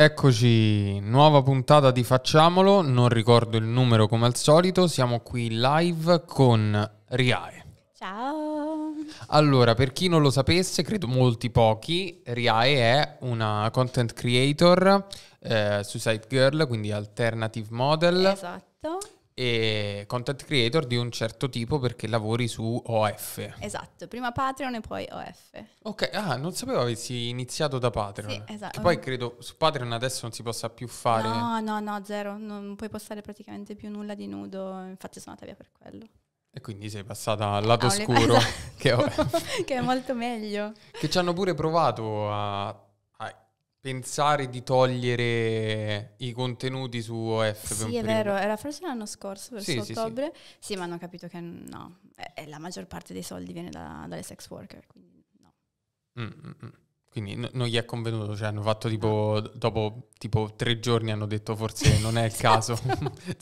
Eccoci, nuova puntata di Facciamolo, non ricordo il numero come al solito, siamo qui live con Riae. Ciao! Allora, per chi non lo sapesse, credo molti pochi, Riae è una content creator, eh, Suicide Girl, quindi alternative model. Esatto e content creator di un certo tipo perché lavori su OF. Esatto, prima Patreon e poi OF. Ok, ah, non sapevo avessi iniziato da Patreon. Sì, esatto. poi credo su Patreon adesso non si possa più fare. No, no, no, zero, non puoi postare praticamente più nulla di nudo, infatti sono andata via per quello. E quindi sei passata al lato ah, scuro, esatto. che, che è molto meglio. Che ci hanno pure provato a pensare di togliere i contenuti su OF. Sì, è vero, era forse l'anno scorso, verso sì, ottobre. Sì, sì. sì, ma hanno capito che no, è, la maggior parte dei soldi viene da, dalle sex worker, quindi no. Mm-hmm. Quindi no, non gli è convenuto, cioè hanno fatto tipo, dopo tipo tre giorni hanno detto forse non è il caso, si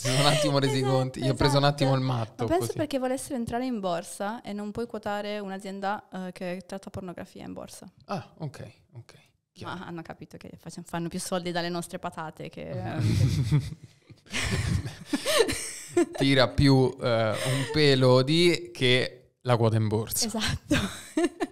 sono un attimo resi esatto, conti, esatto. io ho preso un esatto. attimo il matto. Ma penso così. perché volessero entrare in borsa e non puoi quotare un'azienda uh, che tratta pornografia in borsa. Ah, ok, ok. Chiaro. ma hanno capito che fanno più soldi dalle nostre patate che... Uh-huh. Tira più uh, un pelo di che la quota in borsa. Esatto.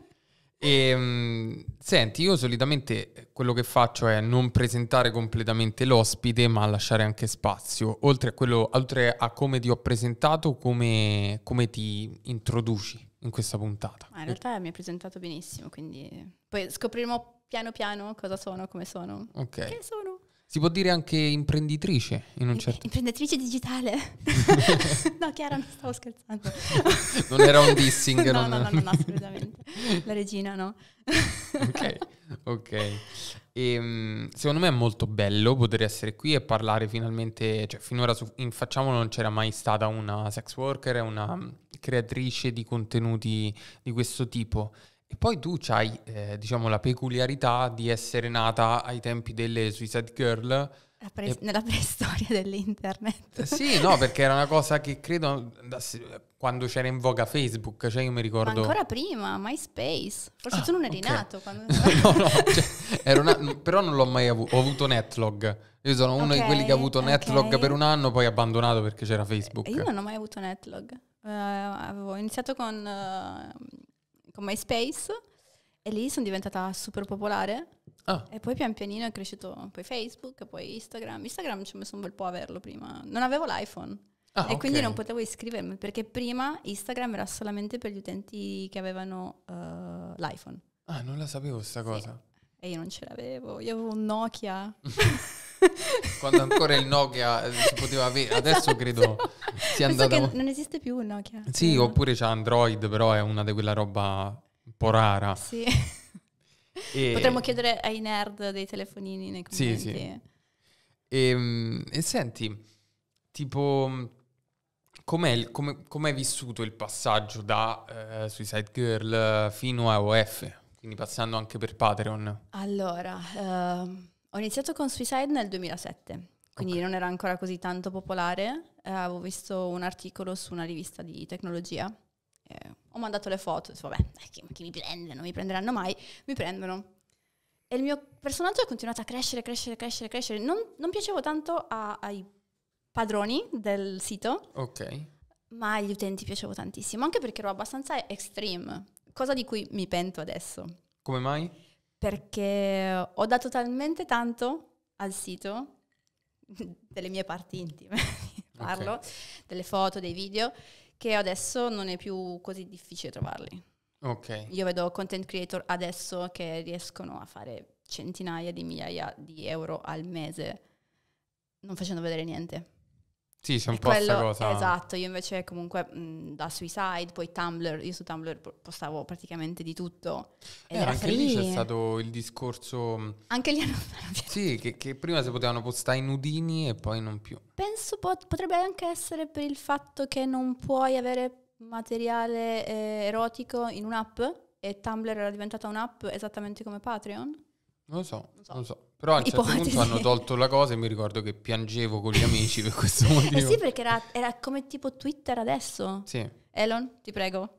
e, ehm, mh, senti, io solitamente quello che faccio è non presentare completamente l'ospite, ma lasciare anche spazio, oltre a, quello, oltre a come ti ho presentato, come, come ti introduci in questa puntata. Ma in realtà mi hai presentato benissimo, quindi poi scopriremo piano piano cosa sono, come sono. Ok. Che sono? Si può dire anche imprenditrice in un certo Imprenditrice digitale. no, Chiara, non stavo scherzando. non era un dissing. no, non... no, no, no, assolutamente. La regina, no. ok, ok. E, ehm, secondo me è molto bello poter essere qui e parlare finalmente, cioè finora su, in Facciamo non c'era mai stata una sex worker, una creatrice di contenuti di questo tipo. E poi tu hai, eh, diciamo, la peculiarità di essere nata ai tempi delle Suicide Girl, Pre- nella preistoria dell'internet. Eh, sì, no, perché era una cosa che credo quando c'era in voga Facebook, cioè io mi ricordo... Ma ancora prima, MySpace, forse ah, tu non eri okay. nato quando... no, no, cioè, una... però non l'ho mai avuto, ho avuto Netlog. Io sono uno okay, di quelli che ha avuto Netlog okay. per un anno, poi abbandonato perché c'era eh, Facebook. Io non ho mai avuto Netlog. Uh, avevo iniziato con, uh, con MySpace e lì sono diventata super popolare. Ah. E poi pian pianino è cresciuto poi Facebook, poi Instagram. Instagram ci ho messo un bel po' a averlo prima. Non avevo l'iPhone. Ah, e okay. quindi non potevo iscrivermi perché prima Instagram era solamente per gli utenti che avevano uh, l'iPhone. Ah, non la sapevo questa cosa. Sì. E io non ce l'avevo, io avevo un Nokia. quando ancora il Nokia eh, si poteva avere, adesso esatto. credo sia andato... Penso che non esiste più il Nokia. Sì, credo. oppure c'è Android, però è una di quella roba un po' rara. Sì. E... Potremmo chiedere ai nerd dei telefonini nei commenti. Sì, sì. E, ehm, e senti, tipo, com'è, com'è, com'è, vissuto il passaggio da eh, Suicide Girl fino a OF? Quindi passando anche per Patreon. Allora... Uh ho iniziato con Suicide nel 2007, quindi okay. non era ancora così tanto popolare. Eh, avevo visto un articolo su una rivista di tecnologia. Eh, ho mandato le foto, dico, vabbè, chi, chi mi prende? Non mi prenderanno mai. Mi prendono. E il mio personaggio è continuato a crescere, crescere, crescere, crescere. Non, non piacevo tanto a, ai padroni del sito. Ok. Ma agli utenti piacevo tantissimo, anche perché ero abbastanza extreme, cosa di cui mi pento adesso. Come mai? perché ho dato talmente tanto al sito delle mie parti intime, parlo, okay. delle foto, dei video, che adesso non è più così difficile trovarli. Okay. Io vedo content creator adesso che riescono a fare centinaia di migliaia di euro al mese non facendo vedere niente. Sì, c'è un po' questa cosa. Esatto, io invece comunque mh, da Suicide, poi Tumblr, io su Tumblr postavo praticamente di tutto. Eh, anche lì, lì c'è stato il discorso... Anche lì hanno... sì, che, che, prima si potevano postare i nudini e poi non più. Penso pot- potrebbe anche essere per il fatto che non puoi avere materiale eh, erotico in un'app e Tumblr era diventata un'app esattamente come Patreon. Non lo so, non lo so. Non lo so. Però a un certo punto hanno tolto la cosa e mi ricordo che piangevo con gli amici per questo motivo. Eh sì, perché era, era come tipo Twitter adesso. Sì. Elon, ti prego,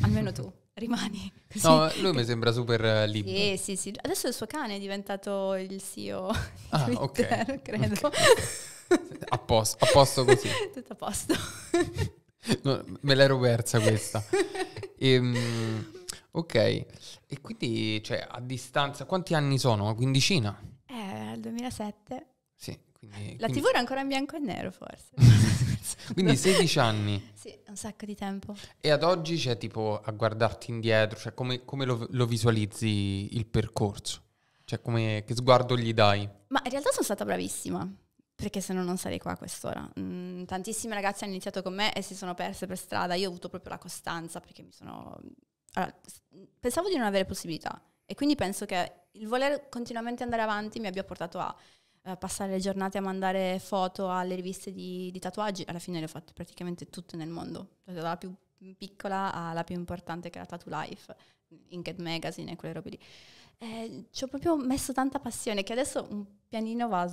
almeno tu rimani. Così. No, lui mi sembra super eh, libero. Sì, sì, sì. Adesso il suo cane è diventato il CEO ah, di Twitter, okay. credo. Okay. A, posto, a posto così. Tutto a posto. No, me l'ero persa questa. Ehm, ok, e quindi cioè, a distanza, quanti anni sono? Una quindicina? Eh, nel 2007. Sì, quindi... La quindi... TV era ancora in bianco e nero forse. quindi 16 anni. Sì, un sacco di tempo. E ad oggi c'è tipo a guardarti indietro, cioè come, come lo, lo visualizzi il percorso? Cioè come, che sguardo gli dai? Ma in realtà sono stata bravissima perché se no non sarei qua a quest'ora. Mm, tantissime ragazze hanno iniziato con me e si sono perse per strada. Io ho avuto proprio la costanza perché mi sono... Allora, pensavo di non avere possibilità. E quindi penso che il voler continuamente andare avanti mi abbia portato a eh, passare le giornate a mandare foto alle riviste di, di, tatuaggi. Alla fine le ho fatte praticamente tutte nel mondo, cioè, dalla più piccola alla più importante che era Tattoo Life, Inked Magazine e quelle robe lì. Eh, ci ho proprio messo tanta passione che adesso un pianino va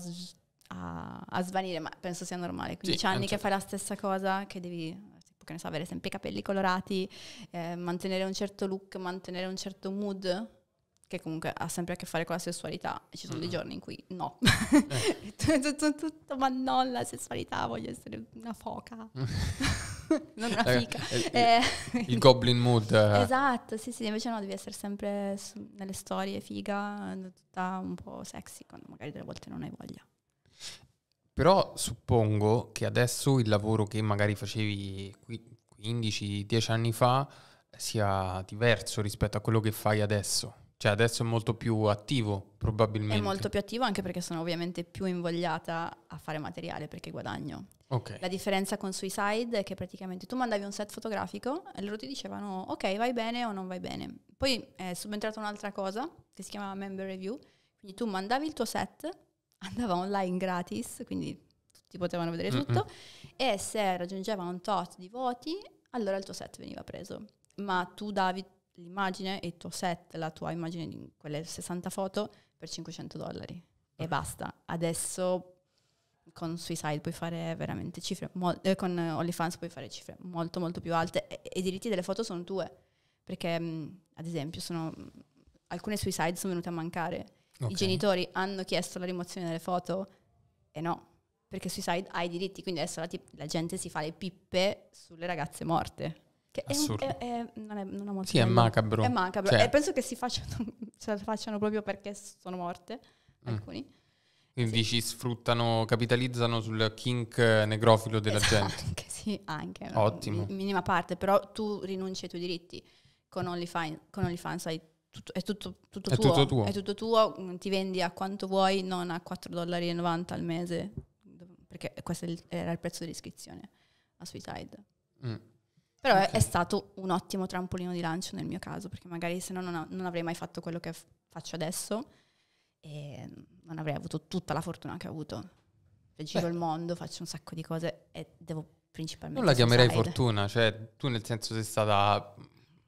a, a svanire, ma penso sia normale. 15 sì, anni che fai la stessa cosa, che devi che ne so, avere sempre i capelli colorati, eh, mantenere un certo look, mantenere un certo mood che comunque ha sempre a che fare con la sessualità, e ci sono mm. dei giorni in cui no, eh. tutto, tutto, ma non la sessualità, voglio essere una foca, non una fica. Eh, il, eh. eh, il goblin mood. Eh. Esatto, sì sì, invece no, devi essere sempre su, nelle storie figa, tutta un po' sexy, quando magari delle volte non hai voglia. Però suppongo che adesso il lavoro che magari facevi 15-10 anni fa sia diverso rispetto a quello che fai adesso. Cioè adesso è molto più attivo probabilmente. È molto più attivo anche perché sono ovviamente più invogliata a fare materiale perché guadagno. Okay. La differenza con Suicide è che praticamente tu mandavi un set fotografico e loro ti dicevano ok vai bene o non vai bene. Poi è subentrata un'altra cosa che si chiamava Member Review, quindi tu mandavi il tuo set, andava online gratis, quindi tutti potevano vedere mm-hmm. tutto, e se raggiungeva un tot di voti allora il tuo set veniva preso. Ma tu davi l'immagine e il tuo set, la tua immagine di quelle 60 foto per 500 dollari e basta. Adesso con Suicide puoi fare veramente cifre, mol- eh, con OnlyFans puoi fare cifre molto molto più alte e, i diritti delle foto sono tue, perché mh, mm, ad esempio sono, mm, alcune Suicide sono venute a mancare, okay. i genitori hanno chiesto la rimozione delle foto e no, perché Suicide ha i diritti, quindi adesso la, t- la gente si fa le pippe sulle ragazze morte. Che è, un, è, è, non è non molto Sì, bello. è macabro. È macabro. Cioè. E penso che si facciano, ce cioè, la facciano proprio perché sono morte mm. alcuni. Quindi sì. dici sfruttano, capitalizzano sul kink negrofilo della esatto, gente. Anche sì, anche. Ottimo. In minima parte, però tu rinunci ai tuoi diritti. Con OnlyFans, con OnlyFans hai tutto, è, tutto, tutto, è tuo, tutto, tuo, È tutto tuo, mm, ti vendi a quanto vuoi, non a 4,90 dollari al mese, perché questo era il prezzo dell'iscrizione a Suicide. Mm. Però okay. è, stato un ottimo trampolino di lancio nel mio caso, perché magari se no non, avrei mai fatto quello che faccio adesso e non avrei avuto tutta la fortuna che ho avuto. Cioè, giro il mondo, faccio un sacco di cose e devo principalmente... Non la chiamerei side. fortuna, cioè tu nel senso sei stata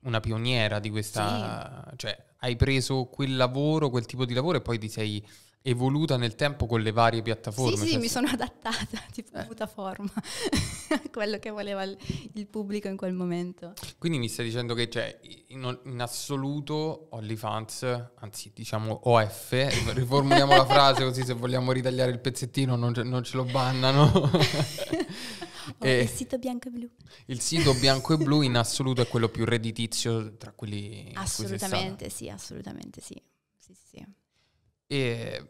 una pioniera di questa... Sì. Cioè hai preso quel lavoro, quel tipo di lavoro e poi ti sei evoluta nel tempo con le varie piattaforme. Sì, cioè, sì, mi sono adattata, tipo eh. mutaforma. quello che voleva il pubblico in quel momento. Quindi mi stai dicendo che cioè, in, in assoluto OnlyFans, anzi diciamo OF, riformuliamo la frase così se vogliamo ritagliare il pezzettino non, non ce lo bannano. Oh, il sito bianco e blu. Il sito bianco e blu in assoluto è quello più redditizio tra quelli... Assolutamente sì, assolutamente sì. sì, sì. E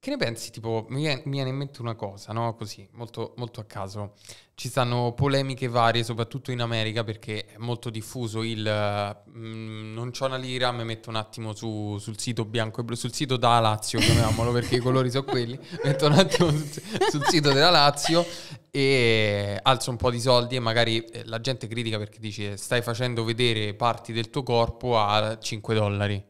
che ne pensi? Tipo, mi viene in mente una cosa, no? Così, molto, molto a caso ci stanno polemiche varie, soprattutto in America, perché è molto diffuso il uh, non c'ho una lira, mi metto un attimo su, sul sito bianco e blu, sul sito da Lazio, chiamiamolo perché i colori sono quelli, metto un attimo sul, sul sito della Lazio e alzo un po' di soldi e magari eh, la gente critica perché dice stai facendo vedere parti del tuo corpo a 5 dollari.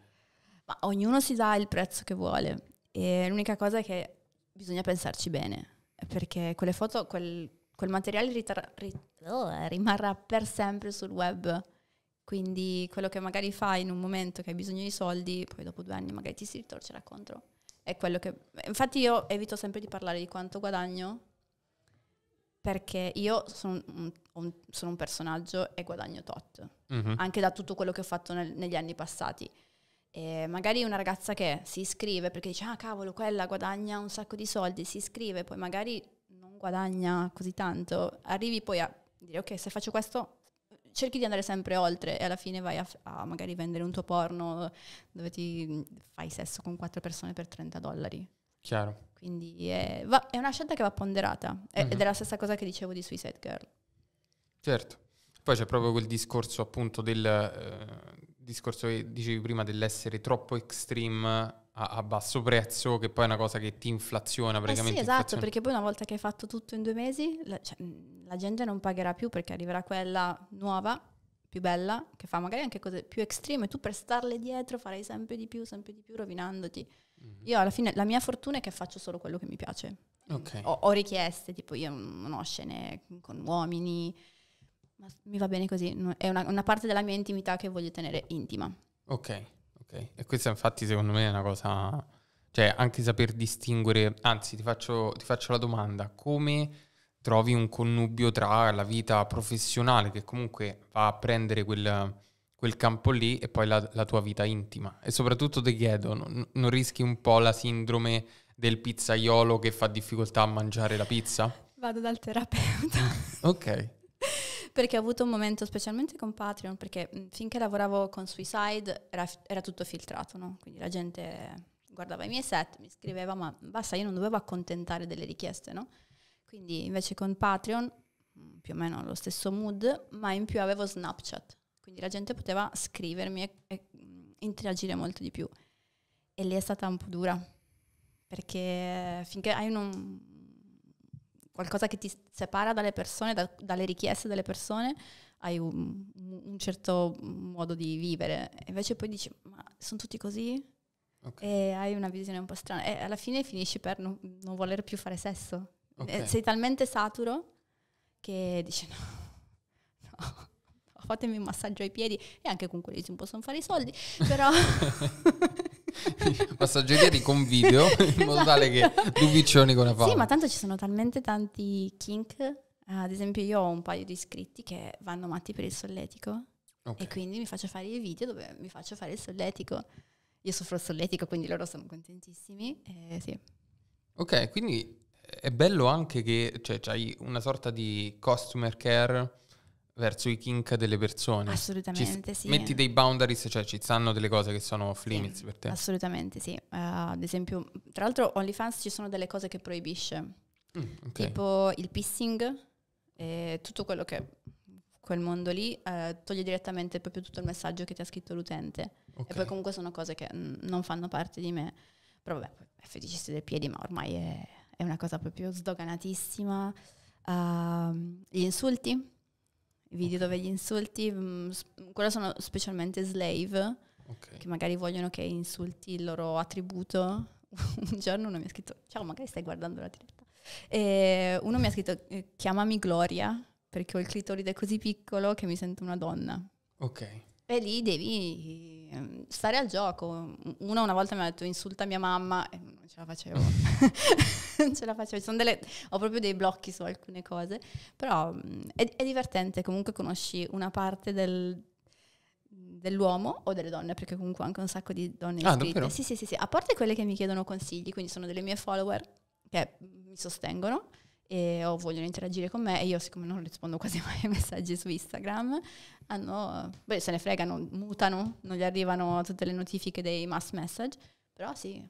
Ma ognuno si dà il prezzo che vuole e l'unica cosa è che bisogna pensarci bene, perché quelle foto, quel quel materiale ritar- rit- oh, rimarrà per sempre sul web. Quindi quello che magari fai in un momento che hai bisogno di soldi, poi dopo due anni magari ti si ritorcerà contro. È quello che... Infatti io evito sempre di parlare di quanto guadagno perché io sono un, un, sono un personaggio e guadagno tot, mm-hmm. anche da tutto quello che ho fatto nel, negli anni passati. E magari una ragazza che si iscrive perché dice ah cavolo quella guadagna un sacco di soldi, si iscrive, poi magari guadagna così tanto, arrivi poi a dire ok, se faccio questo cerchi di andare sempre oltre e alla fine vai a, a, magari vendere un tuo porno dove ti fai sesso con quattro persone per 30 dollari. Chiaro. Quindi è, va, è una scelta che va ponderata è, mm-hmm. ed mhm. è la stessa cosa che dicevo di Suicide Girl. Certo. Poi c'è proprio quel discorso appunto del eh, discorso che dicevi prima dell'essere troppo extreme a, a, basso prezzo, che poi è una cosa che ti inflaziona praticamente. Eh sì, esatto, inflaziona. perché poi una volta che hai fatto tutto in due mesi, la, cioè, la, gente non pagherà più perché arriverà quella nuova, più bella, che fa magari anche cose più estreme, tu per starle dietro farai sempre di più, sempre di più, rovinandoti. Mm-hmm. Io alla fine, la mia fortuna è che faccio solo quello che mi piace. Okay. Ho, ho richieste, tipo io non ho scene con uomini, ma mi va bene così, è una, una parte della mia intimità che voglio tenere intima. Ok. Okay. E questa infatti secondo me è una cosa, cioè anche saper distinguere, anzi ti faccio, ti faccio la domanda, come trovi un connubio tra la vita professionale che comunque va a prendere quel, quel campo lì e poi la, la, tua vita intima? E soprattutto ti chiedo, non, non rischi un po' la sindrome del pizzaiolo che fa difficoltà a mangiare la pizza? Vado dal terapeuta. ok perché ho avuto un momento, specialmente con Patreon, perché finché lavoravo con Suicide era, era tutto filtrato, no? Quindi la gente guardava i miei set, mi scriveva, ma basta, io non dovevo accontentare delle richieste, no? Quindi invece con Patreon, più o meno lo stesso mood, ma in più avevo Snapchat, quindi la gente poteva scrivermi e, e interagire molto di più. E lì è stata un po' dura, perché finché hai un, qualcosa che ti separa dalle persone, da, dalle richieste delle persone, hai un, un, certo modo di vivere. invece poi dici, ma sono tutti così? Okay. E hai una visione un po' strana. E alla fine finisci per non, non voler più fare sesso. Okay. Sei talmente saturo che dici no, no, fatemi un massaggio ai piedi e anche con quelli si possono fare i soldi, però... Passaggeria di convivio in modo esatto. tale che tu piccioni con la fama. Sì, ma tanto ci sono talmente tanti kink. Ah, ad esempio, io ho un paio di iscritti che vanno matti per il solletico. Okay. E quindi mi faccio fare i video dove mi faccio fare il solletico. Io soffro il solletico, quindi loro sono contentissimi. Eh, sì. Ok, quindi è bello anche che cioè, hai una sorta di customer care verso i kink delle persone. Assolutamente, ci, sì. Metti dei boundaries, cioè ci sanno delle cose che sono off limits sì, per te. Assolutamente, sì. Uh, ad esempio, tra l'altro OnlyFans ci sono delle cose che proibisce, mm, okay. tipo il pissing e tutto quello che quel mondo lì uh, toglie direttamente proprio tutto il messaggio che ti ha scritto l'utente. Okay. E poi comunque sono cose che n- mm, non fanno parte di me. Però vabbè, feticisti dei piedi, ma ormai è, è una cosa proprio sdoganatissima. Uh, gli insulti video okay. dove gli insulti, mm, quello sono specialmente slave, okay. che magari vogliono che insulti il loro attributo. un giorno uno mi ha scritto, ciao, magari stai guardando la diretta. E uno mi ha scritto, eh, chiamami Gloria, perché ho il clitoride così piccolo che mi sento una donna. Ok. E lì devi ehm, stare al gioco. Uno una volta mi ha detto insulta mia mamma e non ce la facevo. non ce la facevo. Delle, ho proprio dei blocchi su alcune cose, però è, è divertente. Comunque conosci una parte del, dell'uomo o delle donne, perché comunque anche un sacco di donne ah, Sì, sì, sì, sì, a parte quelle che mi chiedono consigli, quindi sono delle mie follower che mi sostengono e, o vogliono interagire con me e io siccome non rispondo quasi mai ai messaggi su Instagram, hanno, beh, se ne fregano, mutano, non gli arrivano tutte le notifiche dei mass message, però sì,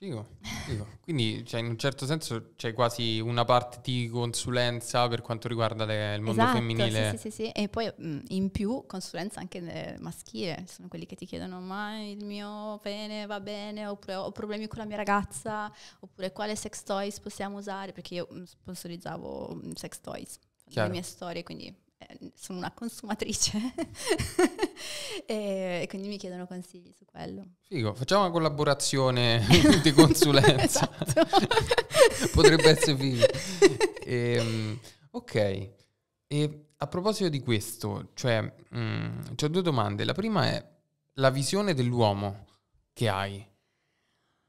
Figo, figo. Quindi cioè, in un certo senso c'è quasi una parte di consulenza per quanto riguarda le, il mondo esatto, femminile. Sì, sì, sì, sì. E poi mh, in più consulenza anche eh, maschile. Sono quelli che ti chiedono ma il mio pene va bene oppure ho problemi con la mia ragazza oppure quale sex toys possiamo usare perché io sponsorizzavo sex toys, Chiaro. le mie storie quindi eh, sono una consumatrice e quindi mi chiedono consigli su quello. Figo, facciamo una collaborazione di consulenza. Esatto. Potrebbe essere figo. E, ehm, ok, e a proposito di questo, cioè, mh, mm, ho due domande. La prima è la visione dell'uomo che hai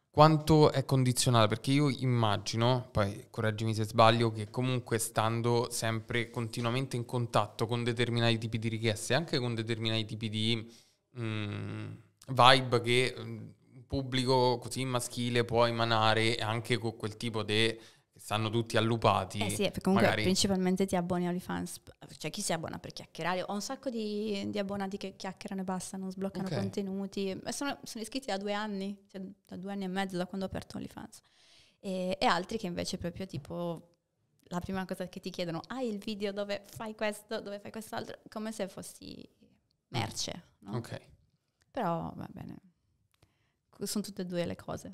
quanto è condizionata? Perché io immagino, poi correggimi se sbaglio, che comunque stando sempre continuamente in contatto con determinati tipi di richieste, anche con determinati tipi di mh, mm, vibe che un mm, pubblico così maschile può emanare anche con quel tipo di stanno tutti allupati. Eh sì, comunque magari... principalmente ti abboni a OnlyFans, cioè chi si abbona per chiacchierare. Ho un sacco di, di abbonati che chiacchierano e basta, non sbloccano okay. contenuti. Sono, sono, iscritti da due anni, cioè da due anni e mezzo da quando ho aperto OnlyFans. E, e altri che invece proprio tipo la prima cosa che ti chiedono, hai il video dove fai questo, dove fai quest'altro, come se fossi merce. No? Ok. Però va bene, sono tutte e due le cose.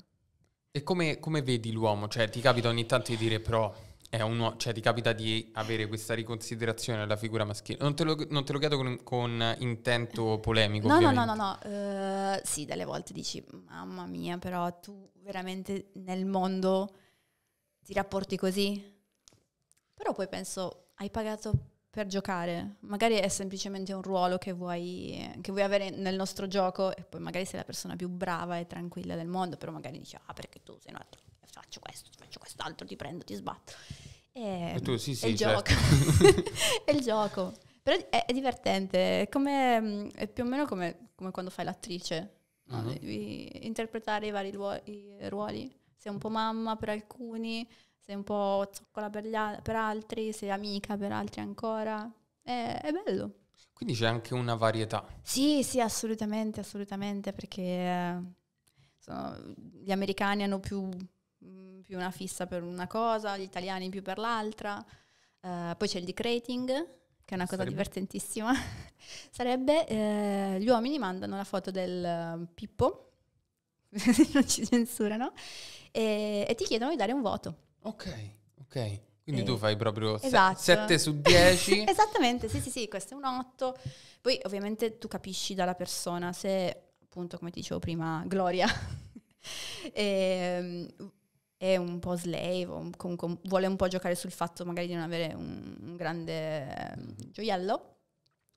E come, come, vedi l'uomo? Cioè, ti capita ogni tanto di dire però è un uomo, cioè ti capita di avere questa riconsiderazione alla figura maschile? Non te lo, non te lo chiedo con, con, intento polemico. No, no, no, no, no, uh, sì, delle volte dici, mamma mia, però tu veramente nel mondo ti rapporti così? Però poi penso, hai pagato per giocare, magari è semplicemente un ruolo che vuoi, che vuoi, avere nel nostro gioco e poi magari sei la persona più brava e tranquilla del mondo, però magari dici ah perché tu sei un altro, faccio questo, faccio quest'altro, ti prendo, ti sbatto. E, e tu sì sì. È il certo. gioco. è il gioco. Però è, è divertente, è, come, è, più o meno come, come quando fai l'attrice, uh-huh. Ah. no? interpretare i vari ruoli. Sei un po' mamma per alcuni, sei un po' zoccola per, al- per altri, sei amica per altri ancora. È, è, bello. Quindi c'è anche una varietà. Sì, sì, assolutamente, assolutamente, perché eh, sono, gli americani hanno più, mm, più, una fissa per una cosa, gli italiani più per l'altra. Uh, poi c'è il decrating, che è una cosa Sarebbe? divertentissima. Sarebbe eh, gli uomini mandano la foto del eh, pippo, non ci censurano, e, e ti chiedono di dare un voto. Ok, ok. Quindi tu fai proprio esatto. 7 su 10. Esattamente, sì, sì, sì, questo è un 8. Poi ovviamente tu capisci dalla persona se, appunto, come ti dicevo prima, Gloria è, ehm, è, un po' slave, o comunque vuole un po' giocare sul fatto magari di non avere un, un grande gioiello.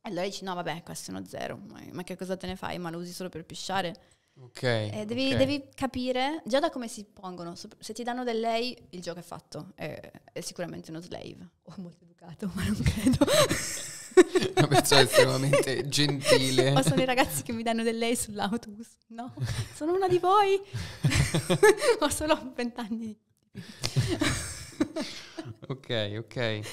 E allora dici, no, vabbè, questo è uno zero, ma, ma che cosa te ne fai? Ma lo usi solo per pisciare? Ok. Eh, devi, okay. devi, capire già da come si pongono. Se ti danno del lei, il gioco è fatto. È, è sicuramente uno slave. O molto educato, ma non credo. Una persona cioè, estremamente gentile. Ma sono i ragazzi che mi danno del lei sull'autobus. No, sono una di voi. Ho solo vent'anni. ok, ok. E,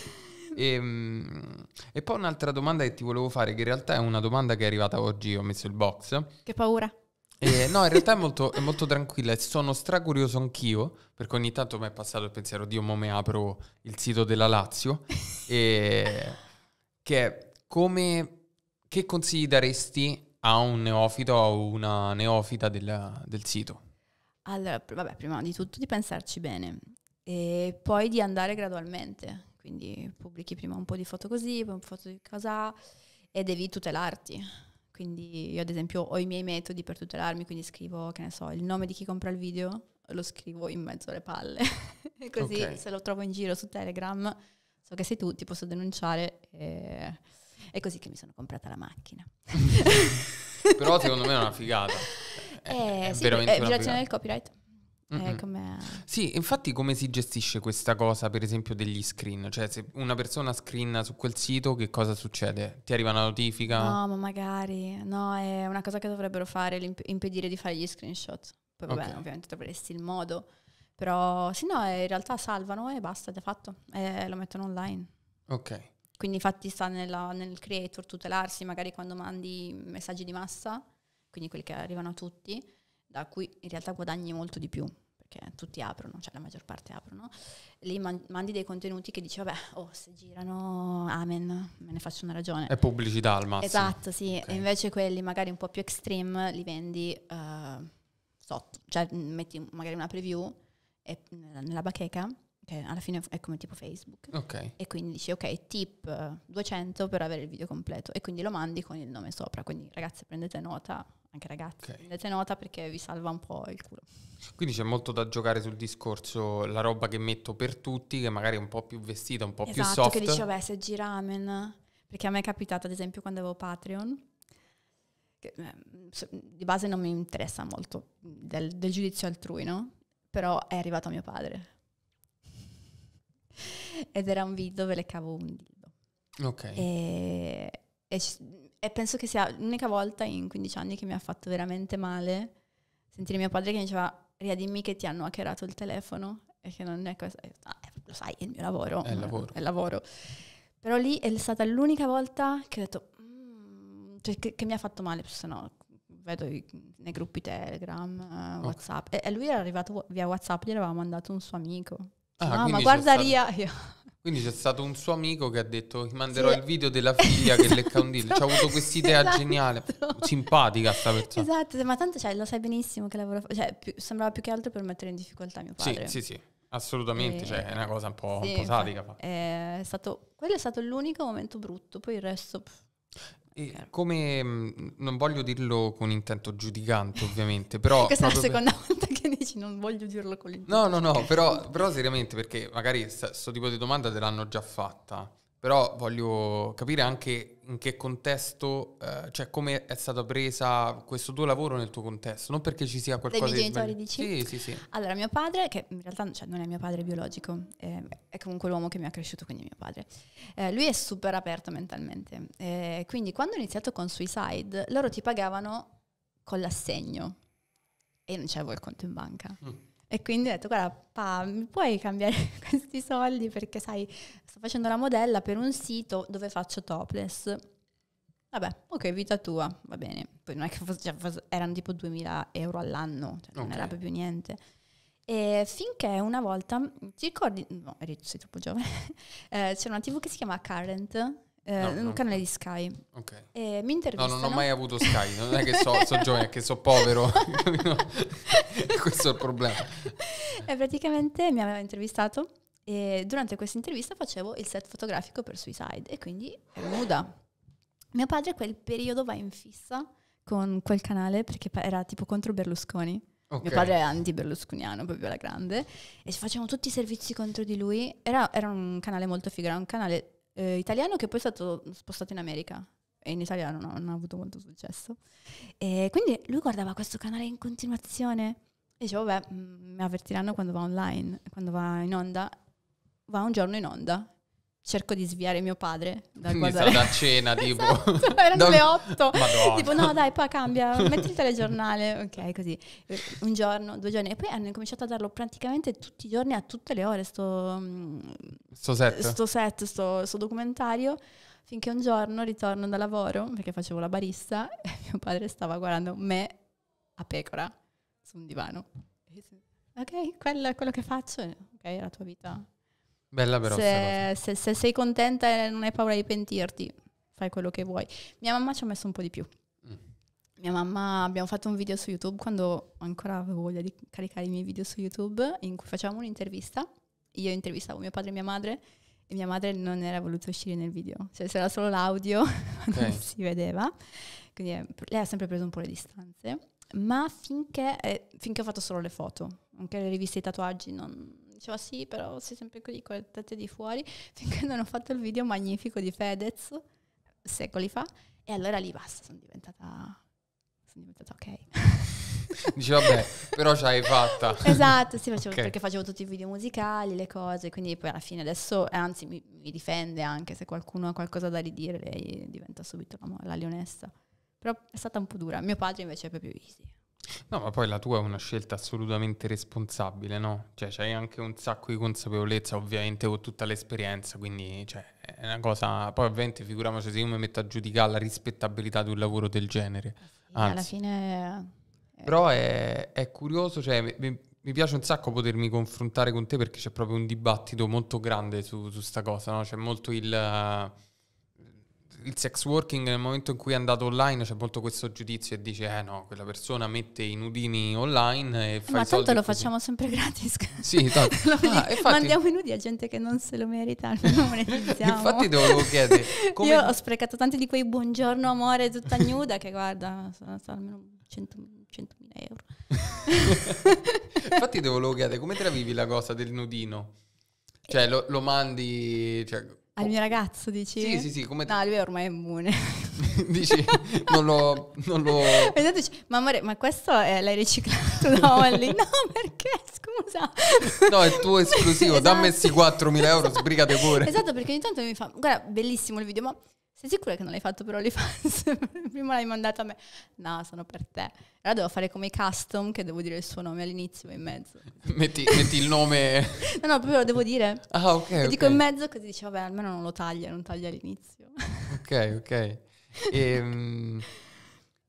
ehm, e, poi un'altra domanda che ti volevo fare, che in realtà è una domanda che è arrivata oggi, ho messo il box. Che paura. Eh, no, in realtà è molto, è molto tranquilla. Sono stracurioso anch'io, perché ogni tanto mi è passato il pensiero, Dio, mo me apro il sito della Lazio. e... Che come... Che consigli daresti a un neofito o una neofita del, del sito? Allora, vabbè, prima di tutto di pensarci bene e poi di andare gradualmente. Quindi pubblichi prima un po' di foto così, poi un po' di foto di casa e devi tutelarti quindi io ad esempio ho i miei metodi per tutelarmi, quindi scrivo, che ne so, il nome di chi compra il video, lo scrivo in mezzo alle palle. Così okay. se lo trovo in giro su Telegram, so che sei tu, ti posso denunciare. E... È così che mi sono comprata la macchina. Però secondo me è una figata. È, eh, è sì, veramente eh, violazione del copyright. Eh, sì, infatti come si gestisce questa cosa, per esempio, degli screen? Cioè, se una persona screen su quel sito, che cosa succede? Ti arriva una notifica? No, ma magari. No, è una cosa che dovrebbero fare, impedire di fare gli screenshot. Poi okay. vabbè, ovviamente troveresti il modo. Però sì, no, eh, in realtà salvano e basta, è fatto. E lo mettono online. Ok. Quindi infatti sta nella, nel creator tutelarsi magari quando mandi messaggi di massa, quindi quelli che arrivano a tutti da cui in realtà guadagni molto di più, perché tutti aprono, cioè la maggior parte aprono, lì man- mandi dei contenuti che dici, vabbè, oh, se girano, amen, me ne faccio una ragione. È pubblicità al massimo. Esatto, sì, okay. e invece quelli magari un po' più extreme li vendi uh, sotto, cioè metti magari una preview e, nella bacheca, che alla fine è come tipo Facebook, okay. e quindi dici, ok, tip 200 eh, per avere il video completo, e quindi lo mandi con il nome sopra, quindi ragazzi prendete nota, anche ragazzi, okay. prendete nota perché vi salva un po' il culo. Quindi c'è molto da giocare sul discorso la roba che metto per tutti, che magari è un po' più vestita, un po' esatto, più soft. Esatto, che dici, vabbè, se giramen, perché a me è capitato ad esempio quando avevo Patreon, che, eh, di base non mi interessa molto del, del giudizio altrui, no? Però è arrivato mio padre. Ed era un video dove le cavo un dildo. Ok. E, e e penso che sia l'unica volta in 15 anni che mi ha fatto veramente male sentire mio padre che mi diceva Ria dimmi che ti hanno hackerato il telefono e che non è questo Ah, lo sai, è il mio lavoro. È il lavoro. È il lavoro. Però lì è stata l'unica volta che ho detto... Mm", cioè, che, che, mi ha fatto male, se no vedo i, nei gruppi Telegram, uh, okay. Whatsapp. E, e, lui era arrivato via Whatsapp, gli aveva mandato un suo amico. Ah, no, ma guarda Ria... Io, quindi c'è stato un suo amico che ha detto ti manderò sì. il video della figlia esatto. che lecca un dildo. ha avuto esatto. quest'idea esatto. geniale, simpatica sta persona. Esatto, ma tanto cioè, lo sai benissimo che lavora Cioè, più, sembrava più che altro per mettere in difficoltà mio padre. Sì, sì, sì, assolutamente, e... Eh, cioè, è una cosa un po', sì, un po sadica. Fa. Eh, è stato, quello è stato l'unico momento brutto, poi il resto... Okay. Eh. come mm, non voglio dirlo con intento giudicante, ovviamente, però. Questa è la seconda volta dici non voglio dirlo con l'intento. No, no, no, però, però seriamente perché magari questo tipo di domanda te l'hanno già fatta, però voglio capire anche in che contesto, eh, cioè come è stata presa questo tuo lavoro nel tuo contesto, non perché ci sia qualcosa... Dei miei genitori di... dici? Sì, sì, sì. Allora, mio padre, che in realtà cioè, non è mio padre biologico, eh, è comunque l'uomo che mi ha cresciuto, quindi mio padre, eh, lui è super aperto mentalmente, eh, quindi quando ho iniziato con Suicide, loro ti pagavano con l'assegno e non c'avevo il conto in banca. Mm. E quindi ho detto, guarda, pa, mi puoi cambiare questi soldi perché sai, sto facendo la modella per un sito dove faccio topless. Vabbè, ok, vita tua, va bene. Poi non è che fosse, cioè, fosse, erano tipo 2000 euro all'anno, cioè okay. non era proprio niente. E finché una volta, ti ricordi, no, eri, sei troppo giovane, eh, c'era una tv che si chiama Current, eh, no, un canale di Sky. Okay. E mi intervistano. No, non ho mai avuto Sky, non è che so, so giovane, è che so povero. Questo è il problema. E praticamente mi aveva intervistato e durante questa intervista facevo il set fotografico per Suicide e quindi ero nuda. Mio padre quel periodo va in fissa con quel canale perché era tipo contro Berlusconi. Okay. Mio padre è anti-berlusconiano, proprio la grande, e facevamo tutti i servizi contro di lui. Era, era un canale molto figo, era un canale eh, italiano che poi è stato spostato in America e in Italia non ha, non ha avuto molto successo. E quindi lui guardava questo canale in continuazione e dicevo, vabbè, mm, mi avvertiranno quando va online, quando va in onda, va un giorno in onda cerco di sviare mio padre da guardare. da cena, tipo. esatto, erano da... le 8. Madonna. Tipo, no, dai, poi cambia, metti il telegiornale. Ok, così. Un giorno, due giorni. E poi hanno cominciato a darlo praticamente tutti i giorni, a tutte le ore, sto... Mm, sto set. Sto set, sto, sto documentario. Finché un giorno ritorno da lavoro, perché facevo la barista, e mio padre stava guardando me a pecora su un divano. Ok, quello è quello che faccio. Ok, è la tua vita Bella però. Se, se, se, sei contenta e non hai paura di pentirti, fai quello che vuoi. Mia mamma ci ha messo un po' di più. Mm. Mia mamma, abbiamo fatto un video su YouTube quando ancora avevo voglia di caricare i miei video su YouTube, in cui facevamo un'intervista. Io intervistavo mio padre e mia madre e mia madre non era voluta uscire nel video, cioè c'era solo l'audio, okay. non si vedeva. Quindi eh, lei ha sempre preso un po' le distanze, ma finché, eh, finché ho fatto solo le foto, anche le riviste e i tatuaggi non, diceva sì, però sei sempre qui con le tette di fuori, finché non ho fatto il video magnifico di Fedez, secoli fa, e allora lì basta, sono diventata, sono diventata ok. Dici vabbè, però ce l'hai fatta. Esatto, sì, facevo, okay. perché facevo tutti i video musicali, le cose, quindi poi alla fine adesso, eh, anzi mi, mi difende anche se qualcuno ha qualcosa da ridire, lei diventa subito la, la leonessa. Però è stata un po' dura. Mio padre invece è proprio easy. No, ma poi la tua è una scelta assolutamente responsabile, no? Cioè, c'hai anche un sacco di consapevolezza, ovviamente, con tutta l'esperienza, quindi cioè, è una cosa... Poi ovviamente figuriamoci se io mi metto a giudicare la rispettabilità di un lavoro del genere. Anzi. Alla fine... Eh, Però è, è curioso, cioè, mi, mi, piace un sacco potermi confrontare con te perché c'è proprio un dibattito molto grande su questa cosa, no? C'è molto il il sex working nel momento in cui è andato online c'è molto questo giudizio e dice eh no, quella persona mette i nudini online e fa Ma tanto lo così. facciamo sempre gratis. Sì, tanto. ah, infatti... Mandiamo i nudi a gente che non se lo merita, non monetizziamo. infatti te lo chiedere. Come... Io ho sprecato tanti di quei buongiorno amore tutta nuda che guarda, sono, sono almeno 100.000 euro. infatti te volevo chiedere, come te la vivi la cosa del nudino? Cioè lo, lo mandi... Cioè, al mio ragazzo, dici? Sì, sì, sì. Come t- no, lui ormai è immune. dici, non lo... Non lo... E esatto, dici, ma amore, ma questo è, l'hai riciclato da Holly? no, perché? Scusa. no, è tuo esclusivo. esatto. Dammi questi 4.000 euro, sbrigate pure. Esatto, perché ogni tanto mi fa... Guarda, bellissimo il video, ma sei sicura che non l'hai fatto per OnlyFans? Prima l'hai mandato a me. No, sono per te. Allora devo fare come i custom, che devo dire il suo nome all'inizio e in mezzo. metti, metti, il nome... no, no, proprio lo devo dire. Ah, ok. Lo okay. in mezzo così dice, vabbè, almeno non lo taglia, non taglia all'inizio. ok, ok. Ehm, e, um,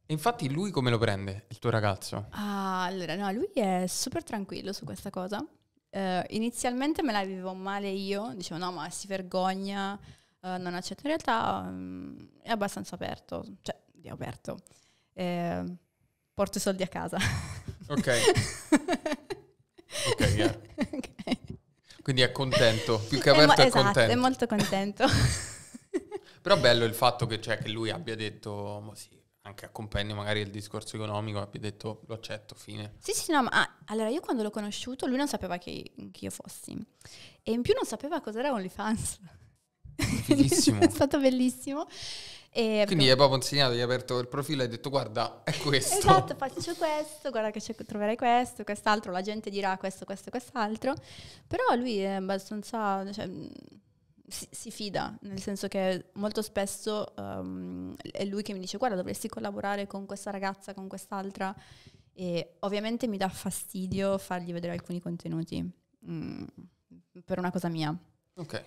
infatti lui come lo prende, il tuo ragazzo? Ah, allora, no, lui è super tranquillo su questa cosa. Uh, inizialmente me la vivevo male io, dicevo no ma si vergogna, eh, non accetto in realtà um, è abbastanza aperto, cioè è aperto. Eh, porto i soldi a casa. Ok. okay, yeah. okay. Quindi è contento, più che aperto è, mo- esatto, è contento. è molto contento. Però bello il fatto che, cioè, che lui abbia detto, sì, anche accompagni magari il discorso economico, abbia detto lo accetto, fine. Sì, sì, no, ma ah, allora io quando l'ho conosciuto lui non sapeva che io fossi e in più non sapeva cos'era OnlyFans. Bellissimo. è stato bellissimo. E Quindi gli hai proprio insegnato, gli hai aperto il profilo e hai detto guarda è questo. Esatto, faccio questo, guarda che troverai questo, quest'altro, la gente dirà questo, questo, quest'altro. Però lui è abbastanza... Cioè, mm, si, si, fida, nel senso che molto spesso um, è lui che mi dice guarda dovresti collaborare con questa ragazza, con quest'altra e ovviamente mi dà fastidio fargli vedere alcuni contenuti mm, per una cosa mia. Ok.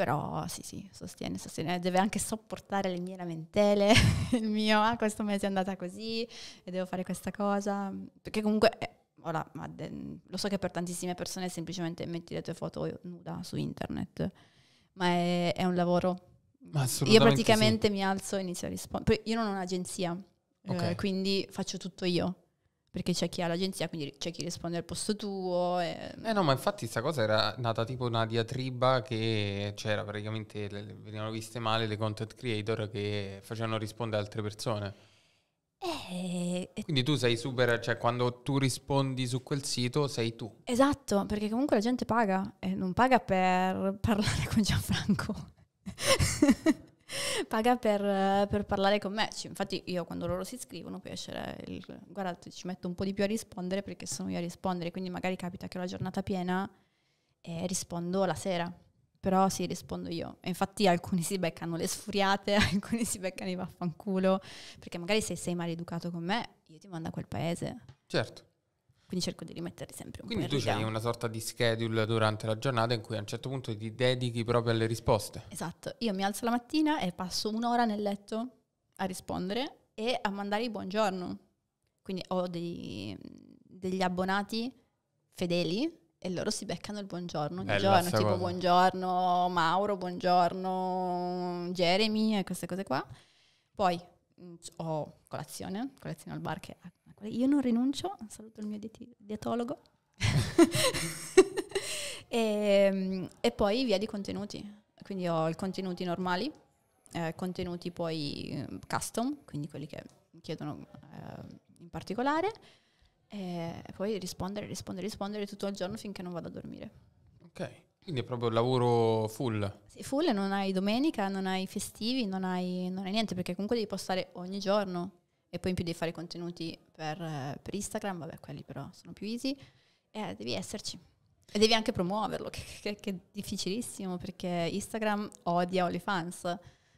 Però sì, sì, sostiene, sostiene, deve anche sopportare le mie lamentele, il mio, ah, questo mese è andata così e devo fare questa cosa, perché comunque, eh, ora, de- lo so che per tantissime persone è semplicemente metti le tue foto nuda su internet, ma è, è un lavoro. Io praticamente sì. mi alzo e inizio a rispondere. Io non ho un'agenzia, eh, okay. eh, quindi faccio tutto io perché c'è chi ha l'agenzia, quindi c'è chi risponde al posto tuo. E... Eh no, ma infatti questa cosa era nata tipo una diatriba che c'era praticamente, le, venivano viste male le content creator che facevano rispondere altre persone. Eh, quindi tu sei super, cioè quando tu rispondi su quel sito sei tu. Esatto, perché comunque la gente paga e non paga per parlare con Gianfranco paga per, per, parlare con me. Infatti io quando loro si iscrivono puoi essere, il, guardate ci metto un po' di più a rispondere perché sono io a rispondere, quindi magari capita che ho la giornata piena e rispondo la sera. Però sì, rispondo io. E infatti alcuni si beccano le sfuriate, alcuni si beccano i vaffanculo, perché magari se sei maleducato con me, io ti mando a quel paese. Certo. Quindi cerco di rimettere sempre un Quindi po' in Quindi tu hai una sorta di schedule durante la giornata in cui a un certo punto ti dedichi proprio alle risposte. Esatto, io mi alzo la mattina e passo un'ora nel letto a rispondere e a mandare il buongiorno. Quindi ho dei, degli abbonati fedeli e loro si beccano il buongiorno ogni giorno, tipo buongiorno Mauro, buongiorno Jeremy e queste cose qua. Poi mm, ho colazione, colazione al bar che io non rinuncio, saluto il mio diet- dietologo. e, ehm, e, poi via di contenuti. Quindi ho i contenuti normali, eh, contenuti poi ehm, custom, quindi quelli che chiedono eh, in particolare, e poi rispondere, rispondere, rispondere tutto il giorno finché non vado a dormire. Ok, quindi è proprio il lavoro full. Sì, full, non hai domenica, non hai festivi, non hai, non hai niente, perché comunque devi postare ogni giorno e poi in più devi fare contenuti per, eh, per Instagram, vabbè quelli però sono più easy, eh, devi esserci. E devi anche promuoverlo, che, che, che, è difficilissimo perché Instagram odia fans,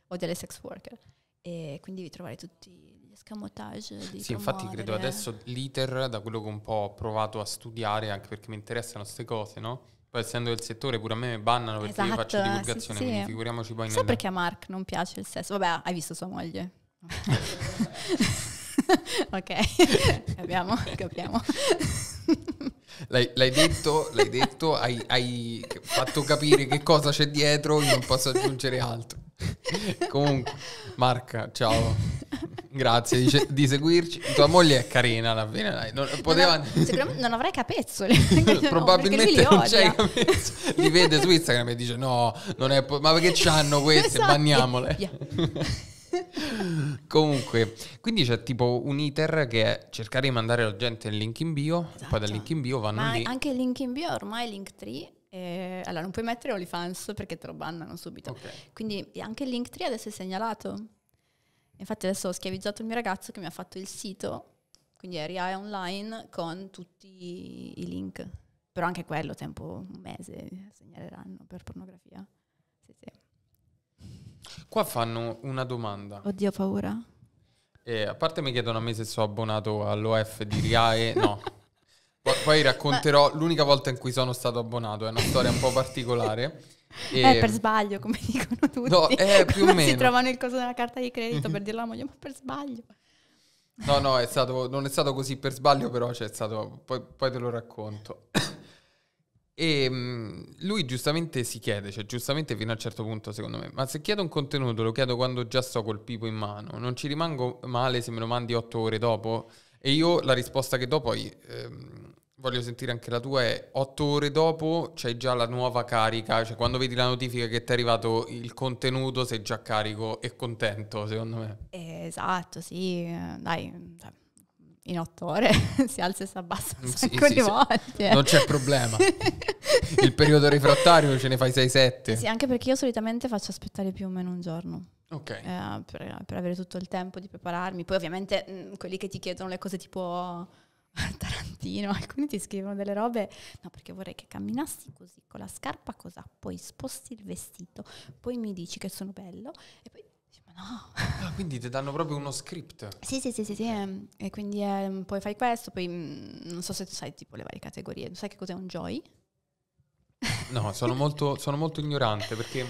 odia le sex worker. E quindi devi trovare tutti gli escamotage. sì, promuovere. infatti credo adesso l'iter, da quello che un po' ho provato a studiare, anche perché mi interessano queste cose, no? Poi essendo del settore pure a me bannano perché esatto, io faccio esatto, eh, divulgazione, sì, sì. quindi figuriamoci poi... Sai nelle... perché a Mark non piace il sesso? Vabbè, hai visto sua moglie. ok, abbiamo, capiamo. L'hai, l'hai, detto, l'hai detto hai, hai, fatto capire che cosa c'è dietro, io non posso aggiungere altro. Comunque, Marca, ciao. Grazie di, di seguirci. Tua moglie è carina alla fine, dai. Non, poteva... non, av- non avrai capezzoli. Probabilmente no, non c'è capezzoli. Li vede su Instagram e dice no, non è po- ma perché c'hanno queste? Esatto. Banniamole. Yeah. Comunque, quindi c'è tipo un iter che è cercare di mandare la gente nel link in bio, esatto. poi dal esatto. link in bio vanno Ma lì. anche il link in bio ormai Linktree eh, allora, non puoi mettere OnlyFans perché te lo bannano subito. Okay. Quindi anche il Linktree adesso è segnalato. Infatti adesso ho schiavizzato il mio ragazzo che mi ha fatto il sito, quindi è RIAE Online con tutti i link. Però anche quello, tempo un mese, segnaleranno per pornografia. Qua fanno una domanda. Oddio, ho paura. Eh, a parte mi chiedono a me se sono abbonato all'OF di RIAE, no. P- poi racconterò Ma... l'unica volta in cui sono stato abbonato, è una storia un po' particolare. Eh, e... Eh, per sbaglio, come dicono tutti. No, eh, più o meno. Si trovano il coso della carta di credito per dirla a moglie, ma per sbaglio. No, no, è stato, non è stato così per sbaglio, però cioè, stato, poi, poi te lo racconto. E ehm, lui giustamente si chiede, cioè giustamente fino a un certo punto secondo me, ma se chiedo un contenuto lo chiedo quando già sto col pipo in mano, non ci rimango male se me lo mandi otto ore dopo? E io la risposta che do poi, ehm, voglio sentire anche la tua, è otto ore dopo c'è già la nuova carica, cioè quando vedi la notifica che ti è arrivato il contenuto sei già carico e contento secondo me. Esatto, sì, dai. Cioè in otto ore si alza e si abbassa un mm, sacco sì, di sì. volte. Non c'è problema. Il periodo refrattario ce ne fai 6-7. Sì, anche perché io solitamente faccio aspettare più o meno un giorno. Ok. Eh, per, per, avere tutto il tempo di prepararmi. Poi ovviamente mh, mm, quelli che ti chiedono le cose tipo Tarantino, alcuni ti scrivono delle robe, no perché vorrei che camminassi così, con la scarpa cos'ha, poi sposti il vestito, poi mi dici che sono bello e poi no. Ah, quindi ti danno proprio uno script. Sì, sì, sì, sì, sì. Ehm, e quindi eh, poi fai questo, poi mm, non so se tu sai tipo le varie categorie. Tu sai che cos'è un joy? No, sono molto, sono molto ignorante perché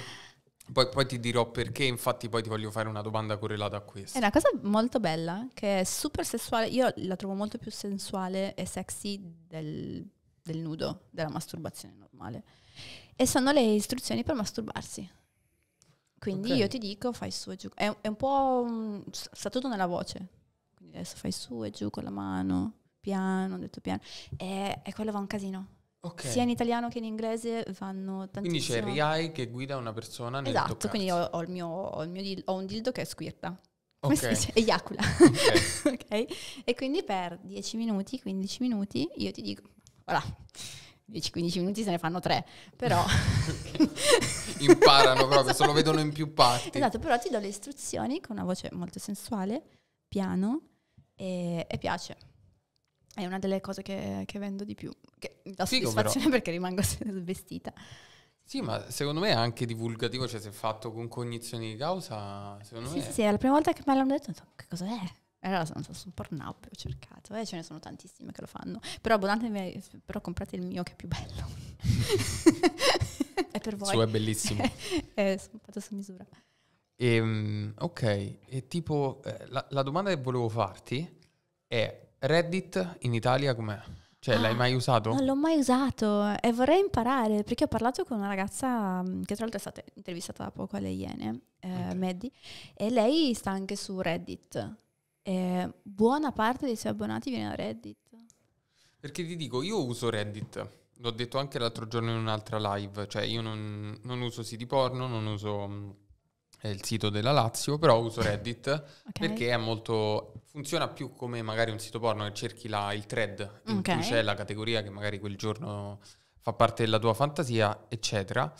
poi, poi, ti dirò perché, infatti poi ti voglio fare una domanda correlata a questa. È una cosa molto bella, che è super sessuale, io la trovo molto più sensuale e sexy del, del nudo, della masturbazione normale. E sono le istruzioni per masturbarsi. Quindi okay. io ti dico fai su e giù. È, è un po'... sta tutto nella voce. Quindi adesso fai su e giù con la mano, piano, ho detto piano. E, e quello va un casino. Okay. Sia in italiano che in inglese vanno tantissimo. Quindi c'è RIAI che guida una persona nel Esatto, toccarsi. quindi ho, ho, il mio, ho, il mio dil- ho un dildo che è squirta. Okay. Eiacula. Okay. okay. E quindi per 10 minuti, 15 minuti, io ti dico, voilà, 10-15 minuti se ne fanno 3, però... imparano proprio, se lo vedono in più parti. Esatto, però ti do le istruzioni con una voce molto sensuale, piano e, e piace. È una delle cose che, che vendo di più, che mi dà Figo, soddisfazione però. perché rimango svestita. Sì, ma secondo me è anche divulgativo, cioè se fatto con cognizione di causa, secondo sì, me... Sì, sì, è la prima volta che me l'hanno detto, che cos'è? E allora sono su Pornhub, ho cercato, eh, ce ne sono tantissime che lo fanno. Però abbonatemi, però comprate il mio che è più bello. è per voi. Suo è bellissimo. è eh, fatto su misura. E, ehm, ok, e tipo, eh, la, la, domanda che volevo farti è Reddit in Italia com'è? Cioè, ah, l'hai mai usato? Non l'ho mai usato e vorrei imparare perché ho parlato con una ragazza mm, che tra l'altro è stata intervistata da poco alle Iene, eh, okay. Maddie, e lei sta anche su Reddit eh, buona parte dei suoi abbonati viene da Reddit. Perché ti dico, io uso Reddit, l'ho detto anche l'altro giorno in un'altra live, cioè io non, non uso siti porno, non uso mm, eh, il sito della Lazio, però uso Reddit okay. perché è molto... funziona più come magari un sito porno che cerchi la, il thread in okay. cui c'è la categoria che magari quel giorno fa parte della tua fantasia, eccetera.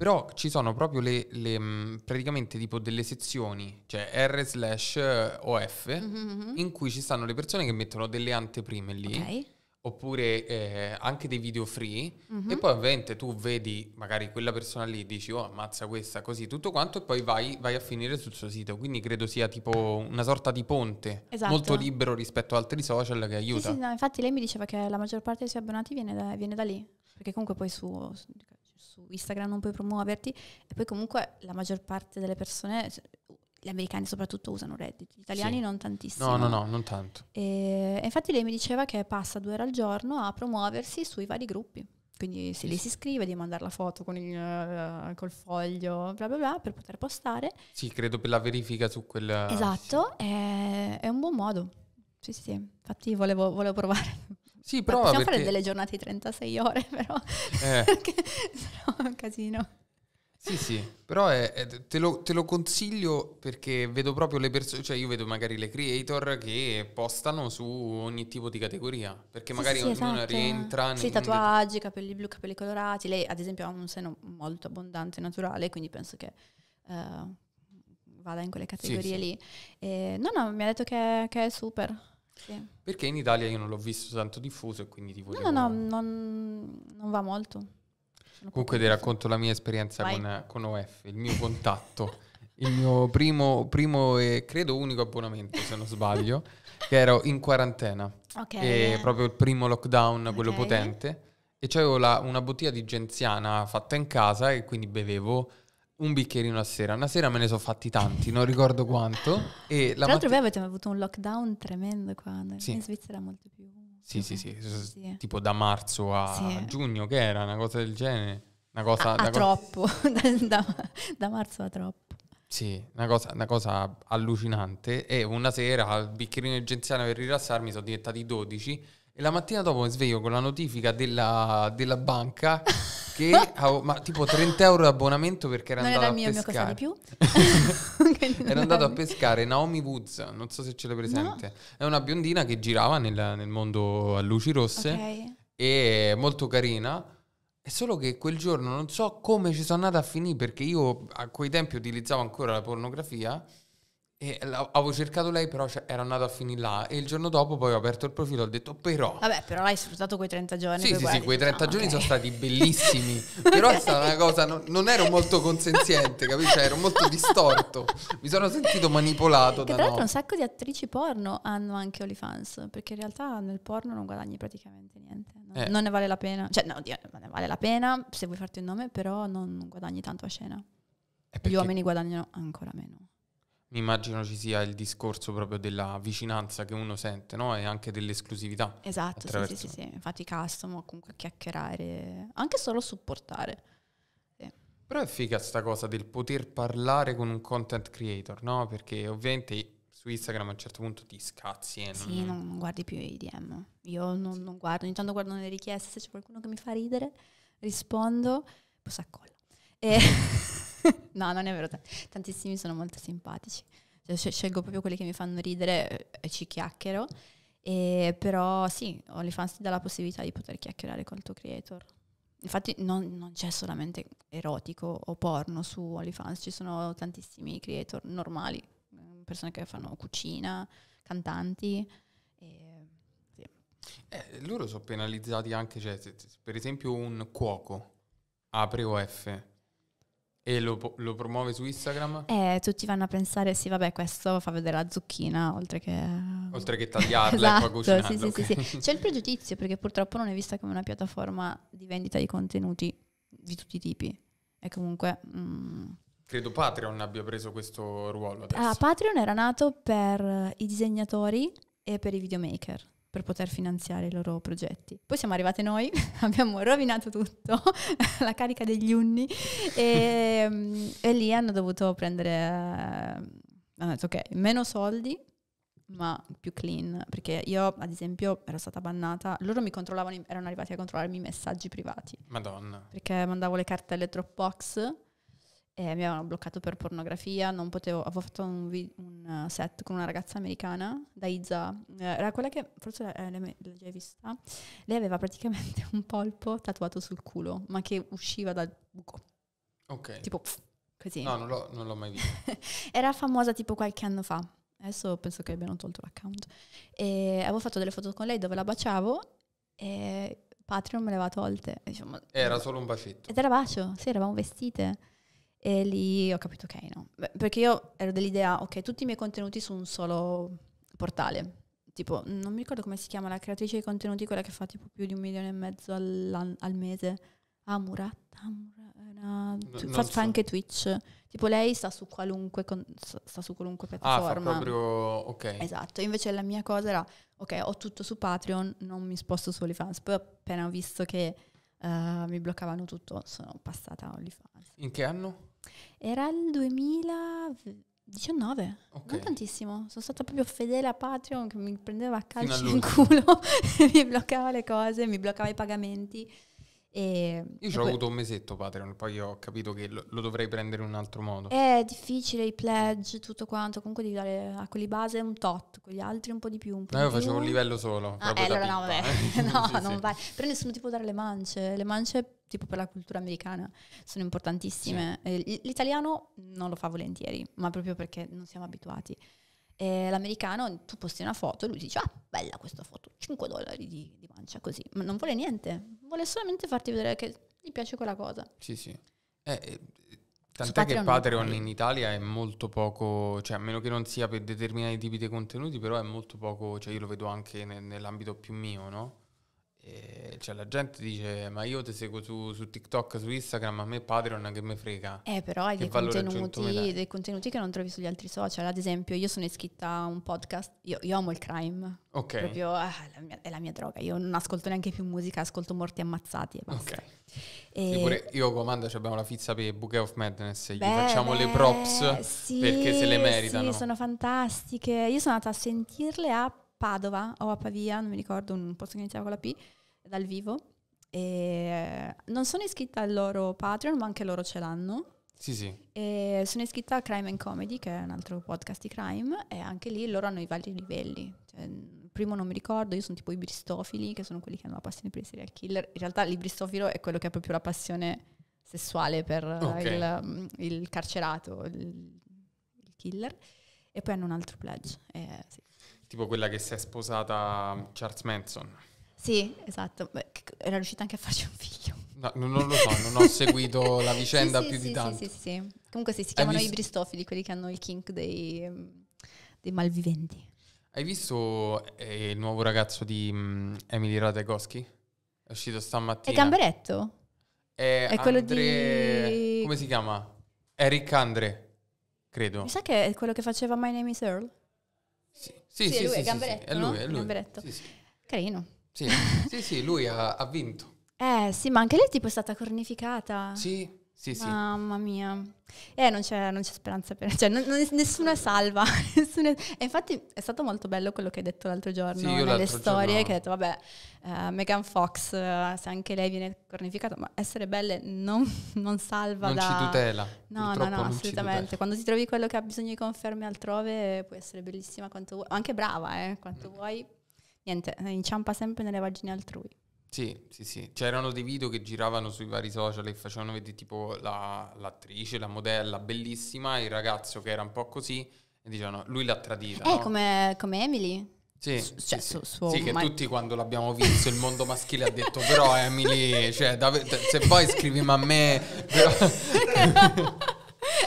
Però ci sono proprio le, le mm, praticamente tipo delle sezioni, cioè R slash eh, OF, mm-hmm. Mhm, in cui ci stanno le persone che mettono delle anteprime lì. Ok. oppure eh, anche dei video free mm-hmm. e mhm. poi ovviamente tu vedi magari quella persona lì dici oh ammazza questa così tutto quanto e poi vai, vai a finire sul suo sito quindi credo sia tipo una sorta di ponte esatto. molto libero rispetto ad altri social che aiuta sì, sì no, infatti lei mi diceva che la maggior parte dei suoi abbonati viene da, viene da lì perché comunque poi su, su su Instagram non puoi promuoverti e poi comunque la maggior parte delle persone gli americani soprattutto usano Reddit, gli italiani sì. non tantissimo. No, no, no, non tanto. E infatti lei mi diceva che passa due ore al giorno a promuoversi sui vari gruppi. Quindi se lei si iscrive di mandare la foto con il, eh, col foglio, bla bla bla, per poter postare. Sì, credo per la verifica su quel... Esatto, sì. è, è, un buon modo. Sì, sì, sì. Infatti volevo, volevo provare. Sì, però... possiamo perché... fare delle giornate di 36 ore, però. Eh. perché sennò è un casino. Sì, sì, però è, è, te, lo, te, lo, consiglio perché vedo proprio le persone, cioè io vedo magari le creator che postano su ogni tipo di categoria, perché sì, magari sì, ognuno esatto. rientra. Sì, tatuaggi, capelli blu, capelli colorati, lei ad esempio ha un seno molto abbondante, naturale, quindi penso che uh, vada in quelle categorie sì, lì. E, no, no, mi ha detto che, che è super. Perché in Italia io non l'ho visto tanto diffuso e quindi ti volevo... No, no, no, non, non va molto. Sono Comunque ti racconto la mia esperienza con, con, OF, il mio contatto, il mio primo, primo, e credo unico abbonamento, se non sbaglio, che ero in quarantena. Ok. E proprio il primo lockdown, quello okay. potente. E c'avevo la, una bottiglia di genziana fatta in casa e quindi bevevo un bicchierino a sera. Una sera me ne sono fatti tanti, non ricordo quanto. E Tra l'altro matt- voi avete avuto un lockdown tremendo qua, sì. in Svizzera molto più. Sì, sì, sì, sì. tipo da marzo a sì. giugno che era, una cosa del genere. Una cosa, a, ah, una a cosa... troppo, da, da marzo a troppo. Sì, una cosa, una cosa, allucinante. E una sera al bicchierino di genziano per rilassarmi sono diventati 12 e la mattina dopo mi sveglio con la notifica della, della banca che avevo, ma tipo 30 euro di abbonamento perché era non andato era mio, a pescare. Mio era andato a pescare Naomi Woods, non so se ce l'hai presente. No. È una biondina che girava nel, nel mondo a luci rosse okay. e molto carina. È solo che quel giorno non so come ci sono andata a finire perché io a quei tempi utilizzavo ancora la pornografia e avevo cercato lei, però cioè, era andata a finire là. E il giorno dopo poi ho aperto il profilo e ho detto: Però. Vabbè, però l'hai sfruttato quei 30 giorni. Sì, sì, sì, quei 30 no, ah, giorni okay. sono stati bellissimi. però è stata una cosa. Non, non ero molto consenziente, capisci? Cioè, ero molto distorto. Mi sono sentito manipolato. Che da tra l'altro, no. un sacco di attrici porno hanno anche OnlyFans. Perché in realtà nel porno non guadagni praticamente niente. Non, eh. non ne vale la pena. Cioè, no, ne vale la pena se vuoi farti un nome, però non guadagni tanto a scena. Eh, Gli uomini guadagnano ancora meno mi immagino ci sia il discorso proprio della vicinanza che uno sente no? e anche dell'esclusività. Esatto, sì, sì, sì, infatti custom comunque chiacchierare, anche solo supportare. Però è figa sta cosa del poter parlare con un content creator, no? Perché ovviamente su Instagram a un certo punto ti scazzi. E Sì, non, non guardi più i DM. Io non, non guardo, ogni tanto guardo le richieste, se c'è qualcuno che mi fa ridere, rispondo, poi si accolla. E... no, non è vero. Tantissimi sono molto simpatici. Cioè, scelgo proprio quelli che mi fanno ridere eh, e ci chiacchiero. E però sì, OnlyFans ti dà la possibilità di poter chiacchierare con il tuo creator. Infatti non, non c'è solamente erotico o porno su OnlyFans, ci sono tantissimi creator normali, mm, persone che fanno cucina, cantanti. E, sì. eh, loro sono penalizzati anche, cioè, per esempio un cuoco apre OF e lo, lo, promuove su Instagram? Eh, tutti vanno a pensare, sì, vabbè, questo fa vedere la zucchina, oltre che... Eh, oltre che tagliarla esatto, e poi esatto, cucinarla. Sì, okay. sì, sì. C'è il pregiudizio, perché purtroppo non è vista come una piattaforma di vendita di contenuti di tutti i tipi. E comunque... Mm... Credo Patreon abbia preso questo ruolo ah, adesso. Ah, Patreon era nato per i disegnatori e per i videomaker per poter finanziare i loro progetti. Poi siamo arrivate noi, abbiamo rovinato tutto, la carica degli unni, e, mm, e, lì hanno dovuto prendere, eh, hanno detto ok, meno soldi, ma più clean, perché io ad esempio ero stata bannata, loro mi controllavano, erano arrivati a controllarmi i messaggi privati. Madonna. Perché mandavo le cartelle Dropbox e mi avevano bloccato per pornografia, non potevo, avevo fatto un, vi- un eh, set con una ragazza americana da Izza, eh, era quella che forse eh, l'hai già vista, lei aveva praticamente un polpo tatuato sul culo, ma che usciva dal buco. Ok. Tipo pff, così. No, non l'ho, non l'ho mai vista. era famosa tipo qualche anno fa, adesso penso che abbiano tolto l'account. E avevo fatto delle foto con lei dove la baciavo e Patreon me le aveva tolte. Diciamo, Era solo un bacetto. Ed era bacio, sì, eravamo vestite. E lì ho capito, ok, no. perché io ero dell'idea, ok, tutti i miei contenuti su un solo portale. Tipo, non mi ricordo come si chiama la creatrice di contenuti, quella che fa tipo più di un milione e mezzo al mese. Amurat, Amurat tu, fa, so. anche Twitch. Tipo lei sta su qualunque, con, sta su qualunque ah, piattaforma. Ah, proprio, ok. Esatto, invece la mia cosa era, ok, ho tutto su Patreon, non mi sposto su OnlyFans. Poi appena ho visto che uh, mi bloccavano tutto, sono passata a OnlyFans. In che anno? Era il 2019, okay. non tantissimo. Sono stata proprio fedele a Patreon che mi prendeva a calci in culo, mi bloccava le cose, mi bloccava i pagamenti. E Io ci ho avuto un mesetto Patreon, poi ho capito che lo, lo, dovrei prendere in un altro modo. È difficile i pledge, tutto quanto, comunque devi dare a quelli base un tot, con gli altri un po' di più. Un po no, io facevo un livello solo. Ah, eh, allora pippa, no, vabbè, eh. no, sì, non sì. vai. Però nessuno ti può dare le mance, le mance tipo per la cultura americana, sono importantissime. Sì. Eh, l'italiano non lo fa volentieri, ma proprio perché non siamo abituati. E l'americano, tu posti una foto e lui dice, ah, bella questa foto, 5 dollari di, di mancia, così. Ma non vuole niente, vuole solamente farti vedere che gli piace quella cosa. Sì, sì. Eh, eh Tant'è Patreon che Patreon in Italia è molto poco, cioè a meno che non sia per determinati tipi di contenuti, però è molto poco, cioè io lo vedo anche nel, nell'ambito più mio, no? E cioè la gente dice ma io ti seguo su, su, TikTok, su Instagram, a me Patreon che me frega. Eh però hai dei contenuti, dei contenuti, che non trovi sugli altri social, ad esempio io sono iscritta a un podcast, io, io amo il crime, okay. proprio ah, la mia, è la mia droga, io non ascolto neanche più musica, ascolto morti ammazzati e basta. Okay. E... Pure io comando abbiamo la fizza per Bouquet of Madness, gli beh, facciamo le props sì, perché se le meritano. Sì, sono fantastiche, io sono andata a sentirle a Padova o a Pavia, non mi ricordo, un posto che iniziava con la P, dal vivo. E non sono iscritta al loro Patreon, ma anche loro ce l'hanno. Sì, sì. E sono iscritta a Crime and Comedy, che è un altro podcast di crime, e anche lì loro hanno i vari livelli. Cioè, primo non mi ricordo, io sono tipo i bristofili, che sono quelli che hanno la passione per i serial killer. In realtà l'ibristofilo è quello che ha proprio la passione sessuale per eh, okay. il, mm, il, carcerato, il, il, killer. E poi hanno un altro pledge. Eh, sì. Tipo quella che si è sposata Charles Manson. Sì, esatto. era riuscita anche a farci un figlio. No, non lo so, non ho seguito la vicenda sì, più sì, di tanto. Sì, sì, sì. Comunque sì, si chiamano visto... i bristofili, quelli che hanno il kink dei, dei malviventi. Hai visto eh, il nuovo ragazzo di um, Emily Ratajkowski? È uscito stamattina. È Gamberetto? È, è quello Andre... di... come si chiama? Eric Andre, credo. Mi sa che è quello che faceva My Name is Earl. Sì, sì, sì, sì, lui, sì, Gamberetto, sì, è lui, no? è lui. Gamberetto. Sì, sì. Carino. Sì, sì, sì lui ha, ha vinto. Eh sì, ma anche lei tipo è stata cornificata. Sì, sì, sì. Mamma mia. Eh, non c'è, speranza per... Cioè, non, non, nessuno è salva. nessuno è... E infatti è stato molto bello quello che hai detto l'altro giorno sì, nelle l'altro storie, giorno. che hai detto, vabbè, uh, Megan Fox, uh, se anche lei viene cornificata, ma essere belle non, non salva non da... ci tutela. No, no, no, assolutamente. Quando ti trovi quello che ha bisogno di conferme altrove, puoi essere bellissima quanto vuoi. Anche brava, eh, quanto mm. vuoi. Niente, eh, inciampa sempre nelle vagine altrui. Sì, sì, sì. C'erano dei video che giravano sui vari social e facevano vedere tipo la, l'attrice, la modella, bellissima, il ragazzo che era un po' così, e dicevano, lui l'ha tradita. Eh, no? come, come Emily. Sì, S- cioè, sì. Su, su, sì che ma... tutti quando l'abbiamo visto il mondo maschile ha detto però Emily, cioè, dav- se poi scrivimi a me. Però...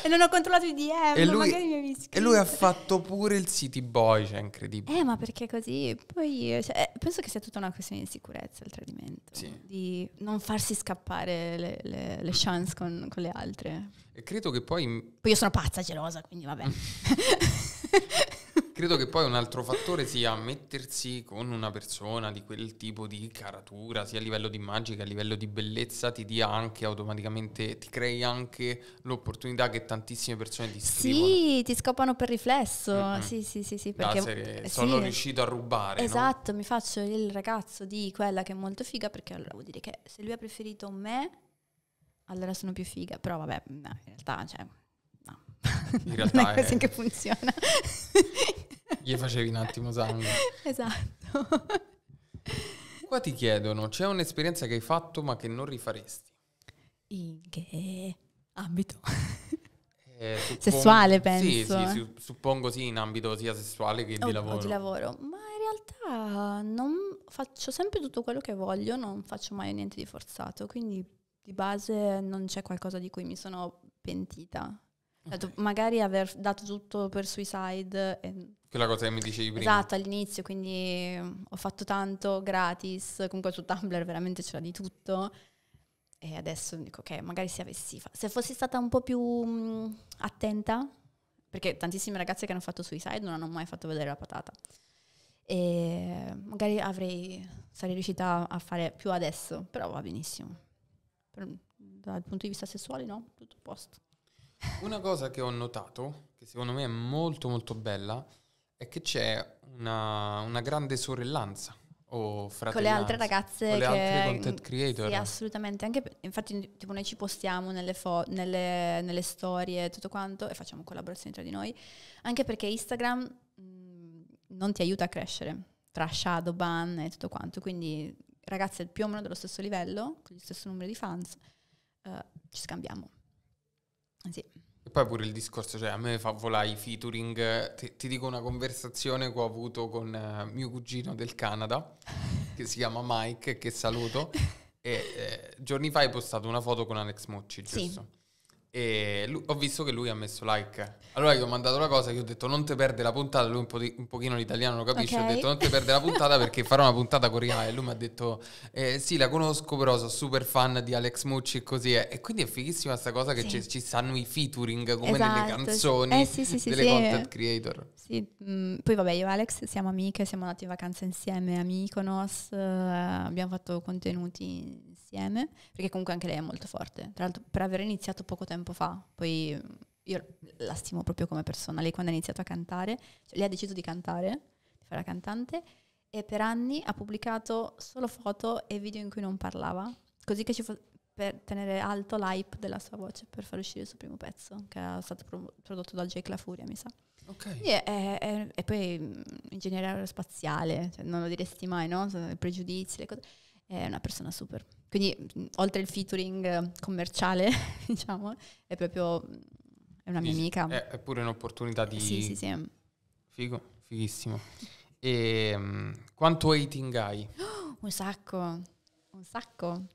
e non ho controllato i DM. E lui, magari e lui ha fatto pure il city boy, cioè incredibile. Eh, ma perché così? Poi cioè, eh, penso che sia tutta una questione di sicurezza il tradimento, sì. di non farsi scappare le, le, le chance con, con, le altre. E credo che poi... Poi io sono pazza, gelosa, quindi vabbè. Credo che poi un altro fattore sia mettersi con una persona di quel tipo di caratura, sia a livello di immagine che a livello di bellezza, ti dia anche automaticamente, ti crei anche l'opportunità che tantissime persone ti scrivono. Sì, ti scopano per riflesso. Mm-hmm. Sì, sì, sì, sì. Perché serie, eh, sono sì. riuscito a rubare. Esatto, no? mi faccio il ragazzo di quella che è molto figa, perché allora vuol dire che se lui ha preferito me, allora sono più figa. Però vabbè, no, in realtà, cioè in realtà non è così è... che funziona. Gli facevi un attimo sangue. Esatto. Qua ti chiedono, c'è un'esperienza che hai fatto ma che non rifaresti? In che ambito? Eh, suppongo, sessuale, penso. Sì, sì, eh. suppongo sì, in ambito sia sessuale che oh, di lavoro. Di lavoro, ma in realtà non faccio sempre tutto quello che voglio, non faccio mai niente di forzato, quindi di base non c'è qualcosa di cui mi sono pentita. Certo, magari aver dato tutto per suicide. E... Quella cosa che mi dicevi prima. Esatto, all'inizio, quindi ho fatto tanto gratis, comunque su Tumblr veramente c'era di tutto. E adesso dico che okay, magari se avessi fa- se fossi stata un po' più mh, mm, attenta, perché tantissime ragazze che hanno fatto suicide non hanno mai fatto vedere la patata. E magari avrei, sarei riuscita a fare più adesso, però va benissimo. Per, dal punto di vista sessuale no, tutto a posto. Una cosa che ho notato, che secondo me è molto molto bella, è che c'è una, una grande sorellanza o fratellanza. Con le altre ragazze. Con le altre content creator. Sì, assolutamente. Anche, infatti tipo, noi ci postiamo nelle, fo- nelle, nelle storie e tutto quanto e facciamo collaborazioni tra di noi, anche perché Instagram mh, mm, non ti aiuta a crescere tra shadow ban e tutto quanto, quindi ragazze più o meno dello stesso livello, con lo stesso numero di fans, uh, ci scambiamo. Sì poi pure il discorso, cioè a me fa volare i featuring, ti, ti dico una conversazione che ho avuto con eh, mio cugino del Canada, che si chiama Mike, che saluto, e eh, giorni fa hai postato una foto con Alex Mucci, giusto? Sì. E lui, ho visto che lui ha messo like. Allora gli ho mandato la cosa che ho detto non te perde la puntata. Lui un, po di, un pochino l'italiano lo capisce. Okay. Ho detto non ti perde la puntata perché farò una puntata coreana. E lui mi ha detto eh, sì, la conosco, però sono super fan di Alex Mucci e così è. E quindi è fighissima questa cosa che sì. ci, ci stanno i featuring come esatto. nelle canzoni eh, sì, sì, sì, delle content eh. creator. Mm, poi vabbè, io e Alex siamo amiche, siamo andati in vacanza insieme a Mykonos, eh, abbiamo fatto contenuti insieme, perché comunque anche lei è molto forte. Tra l'altro, per aver iniziato poco tempo fa, poi io la stimo proprio come persona. Lei quando ha iniziato a cantare, cioè lei ha deciso di cantare, di fare la cantante, e per anni ha pubblicato solo foto e video in cui non parlava, così che ci fosse per tenere alto l'hype della sua voce per far uscire il suo primo pezzo che è stato pro- prodotto da Jake La Furia mi sa okay. e, è, è, è poi mm, ingegnere aerospaziale cioè non lo diresti mai no? pregiudizi le cose è una persona super. Quindi oltre il featuring eh, commerciale, diciamo, è proprio è una mia amica. È, è, pure un'opportunità di... Sì, sì, sì. Figo, fighissimo. E um, quanto hating hai? Oh, un sacco, un sacco.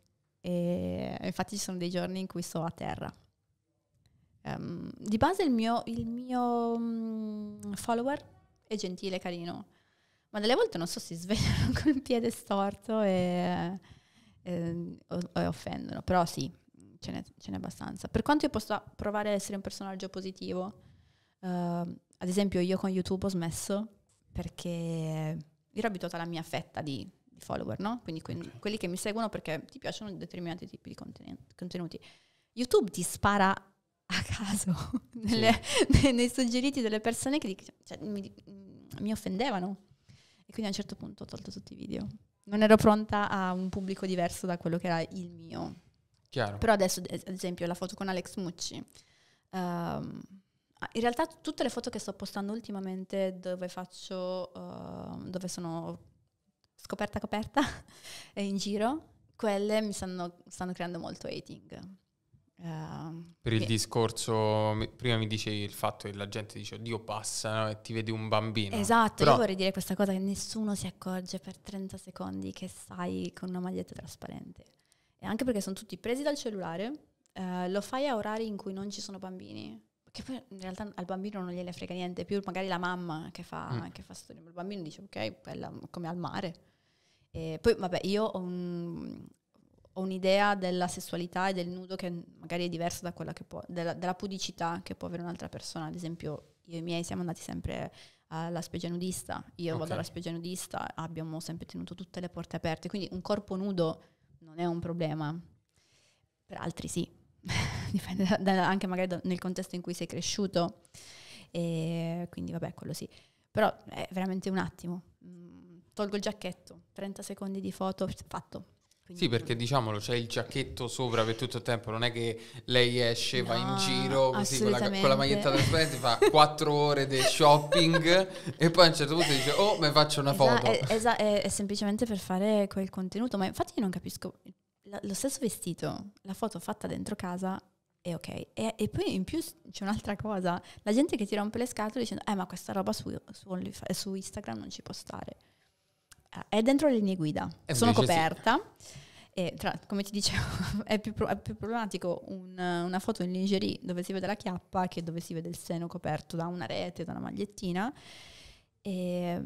E, infatti ci sono dei giorni in cui sto a terra. Um, di base il mio, il mio um, follower è gentile, carino ma delle volte non so, si svegliano con il piede storto e, e, e offendono, però sì, ce n'è, ce n'è, abbastanza. Per quanto io possa provare ad essere un personaggio positivo, uh, ad esempio io con YouTube ho smesso perché ero abituata alla mia fetta di, di follower, no? Quindi que- okay. quelli che mi seguono perché ti piacciono determinati tipi di conten- contenuti. YouTube ti spara a caso sì. nelle, nei, nei suggeriti delle persone che cioè, mi, mi offendevano e quindi a un certo punto ho tolto tutti i video. Non ero pronta a un pubblico diverso da quello che era il mio. Chiaro. Però adesso, ad esempio, la foto con Alex Mucci. Um, in realtà tutte le foto che sto postando ultimamente dove faccio, uh, dove sono scoperta coperta e in giro, quelle mi stanno, stanno creando molto hating Ehm, per il che... discorso, prima mi dicevi il fatto che la gente dice oddio passa no? e ti vedi un bambino. Esatto, Però... io vorrei dire questa cosa che nessuno si accorge per 30 secondi che stai con una maglietta trasparente. E anche perché sono tutti presi dal cellulare, uh, lo fai a orari in cui non ci sono bambini. Che poi in realtà al bambino non gliene frega niente, più magari la mamma che fa, mm. fa storia. Il bambino dice ok, bella, come al mare. E poi vabbè, io ho un, ho un'idea della sessualità e del nudo che magari è diversa da quella che può, della, della pudicità che può avere un'altra persona. Ad esempio, io e i miei siamo andati sempre alla spiaggia nudista, io okay. vado alla spiaggia nudista, abbiamo sempre tenuto tutte le porte aperte, quindi un corpo nudo non è un problema, per altri sì, dipende da, da, anche magari da, nel contesto in cui sei cresciuto, e quindi vabbè quello sì, però è veramente un attimo, mm, tolgo il giacchetto, 30 secondi di foto, fatto, quindi sì, perché diciamolo, c'è il giacchetto sopra per tutto il tempo, non è che lei esce, no, va in giro così con la, con la maglietta trasparente, fa quattro ore di shopping e poi a un certo punto dice oh, mi faccio una foto. Esatto, esa- è, eh, è, semplicemente per fare quel contenuto, ma infatti io non capisco, la, lo stesso vestito, la foto fatta dentro casa è ok. E, e poi in più c'è un'altra cosa, la gente che ti rompe le scatole dicendo eh ma questa roba su, su, su Instagram non ci può stare. Eh, è dentro le linee guida, eh, e sono coperta. Sì. E tra, come ti dicevo, è più, pro, è più problematico un, una foto in lingerie dove si vede la chiappa che dove si vede il seno coperto da una rete, da una magliettina. E,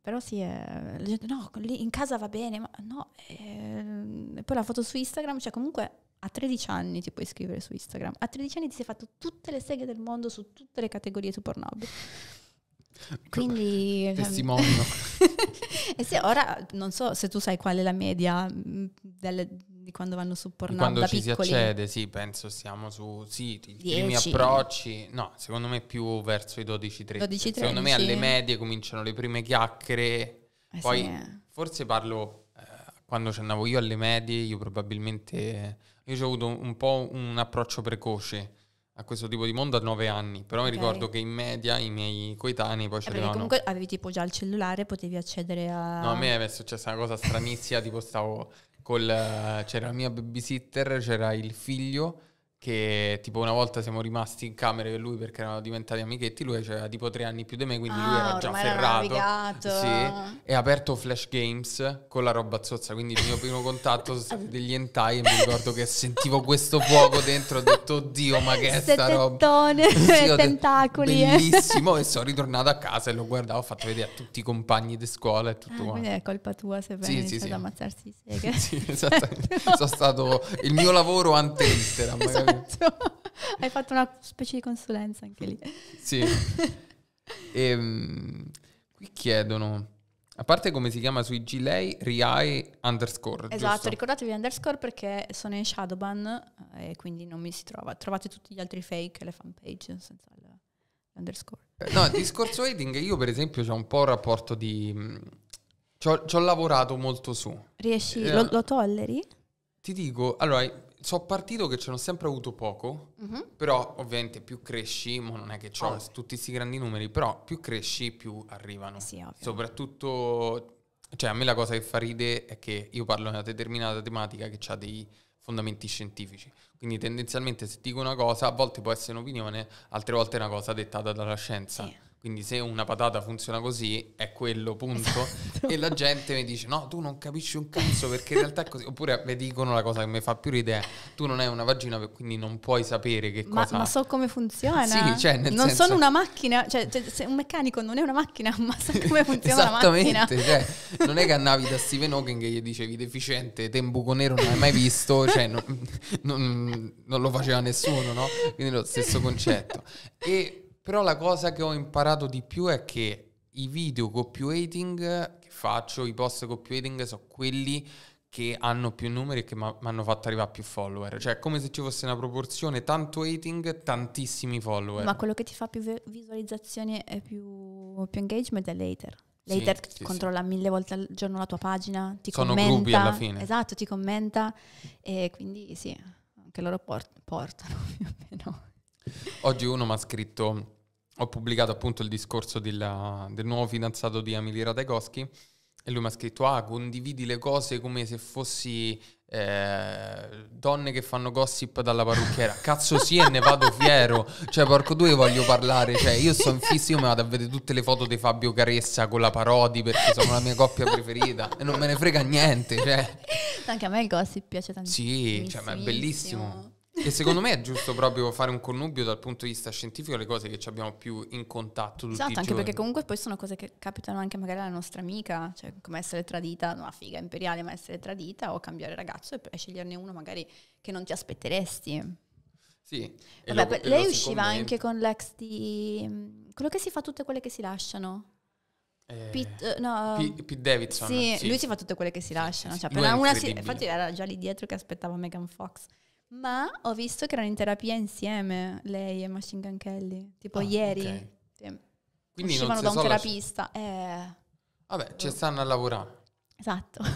però sì, è, no, in casa va bene, ma no. Eh, e, poi la foto su Instagram, cioè comunque a 13 anni ti puoi scrivere su Instagram. A 13 anni ti sei fatto tutte le seghe del mondo su tutte le categorie su Pornhub. Quindi... Ehm, Testimonio. e se ora non so se tu sai qual è la media mm, delle, di quando vanno su Pornhub Quando ci piccoli. si accede, sì, penso siamo su siti, i primi approcci, no, secondo me più verso i 12-13. Secondo me alle medie cominciano le prime chiacchiere, eh poi sì. forse parlo eh, quando ci andavo io alle medie, io probabilmente, io ho avuto un po' un approccio precoce a questo tipo di mondo a 9 anni, però okay. mi ricordo che in media i miei coetanei poi c'erano... Eh, c'erano... comunque avevi tipo già il cellulare, potevi accedere a... No, a me è successa una cosa stranissima, tipo stavo col... Eh, c'era la mia babysitter, c'era il figlio che tipo una volta siamo rimasti in camera con lui perché erano diventati amichetti, lui aveva tipo tre anni più di me, quindi ah, lui era già ferrato. sì, e ha aperto Flash Games con la roba zozza, quindi il mio primo contatto sono stati degli entai e mi ricordo che sentivo questo fuoco dentro, ho detto oddio ma che è Sette sta roba. Tettone, sì, tentacoli. Detto, bellissimo e sono ritornato a casa e lo guardavo, ho fatto vedere a tutti i compagni di scuola e tutto ah, Quindi è colpa tua se vai sì, sì, sì. ad ammazzarsi di sì, esattamente. sono stato il mio lavoro ante interam. Esatto esatto. Hai fatto una specie di consulenza anche lì. Sì. e, ehm, qui chiedono... A parte come si chiama sui G-Lay, Riai underscore. Esatto, giusto? ricordatevi underscore perché sono in Shadowban eh, e quindi non mi si trova. Trovate tutti gli altri fake le fanpage senza l'underscore. Eh, no, il discorso editing, io per esempio ho un po' un rapporto di... Mm, Ci ho lavorato molto su. Riesci, eh, lo, lo, tolleri? Ti dico, allora, so partito che ce l'ho sempre avuto poco, mm-hmm. però ovviamente più cresci, ma non è che ho ovvio. tutti questi grandi numeri, però più cresci più arrivano. Sì, ovvio. Soprattutto, cioè a me la cosa che fa ride è che io parlo di una determinata tematica che ha dei fondamenti scientifici. Quindi tendenzialmente se dico una cosa, a volte può essere un'opinione, altre volte è una cosa dettata dalla scienza. Sì quindi se una patata funziona così, è quello, punto. Esatto. E la gente mi dice, no, tu non capisci un cazzo perché in realtà è così. Oppure mi dicono la cosa che mi fa più ridere, tu non hai una vagina, quindi non puoi sapere che ma, cosa... Ma so come funziona. sì, cioè nel Non senso... sono una macchina, cioè, cioè un meccanico non è una macchina, ma sa come funziona la macchina. Esattamente, cioè non è che andavi da Stephen Hawking e gli dicevi deficiente, te un buco nero non l'hai mai visto, cioè non, non, non lo faceva nessuno, no? Quindi lo stesso concetto. E però la cosa che ho imparato di più è che i video con più hating che faccio, i post con più hating sono quelli che hanno più numeri e che mi hanno fatto arrivare più follower. Cioè, è come se ci fosse una proporzione tanto hating, tantissimi follower. Ma quello che ti fa più visualizzazione e più, più engagement è l'hater. L'hater sì, controlla sì. mille volte al giorno la tua pagina, ti Sono commenta. Sono gruppi alla fine. Esatto, ti commenta e quindi sì, anche loro port- portano più o meno. Oggi uno mi ha scritto, ho pubblicato appunto il discorso della, del nuovo fidanzato di Emily Ratajkowski e lui mi ha scritto, ah, condividi le cose come se fossi eh, donne che fanno gossip dalla parrucchiera. Cazzo sì e ne vado fiero. Cioè, porco due voglio parlare. Cioè, io sono fissi, io mi vado a vedere tutte le foto di Fabio Caressa con la Parodi perché sono la mia coppia preferita e non me ne frega niente. Cioè. Anche a me il gossip piace tantissimo. Sì, cioè, ma è bellissimo. E secondo me è giusto proprio fare un connubio dal punto di vista scientifico alle cose che ci abbiamo più in contatto tutti Esatto, anche perché comunque poi sono cose che capitano anche magari alla nostra amica, cioè come essere tradita, una no, figa imperiale, ma essere tradita o cambiare ragazzo e sceglierne uno magari che non ti aspetteresti. Sì. Vabbè, lo, lei usciva commenta. anche con l'ex di... Mm, quello che si fa tutte quelle che si lasciano. Eh, Pete, uh, no, P- um, Pete Davidson. Sì, sì, lui si fa tutte quelle che si lasciano. Sì, sì. Cioè una, si, infatti era già lì dietro che aspettava Megan Fox. Ma ho visto che erano in terapia insieme lei e Machine Gun Kelly, tipo ah, ieri. Okay. Sì. Quindi Uscivano da un terapista. Su- eh. Vabbè, ci stanno a lavorare. Esatto. Okay.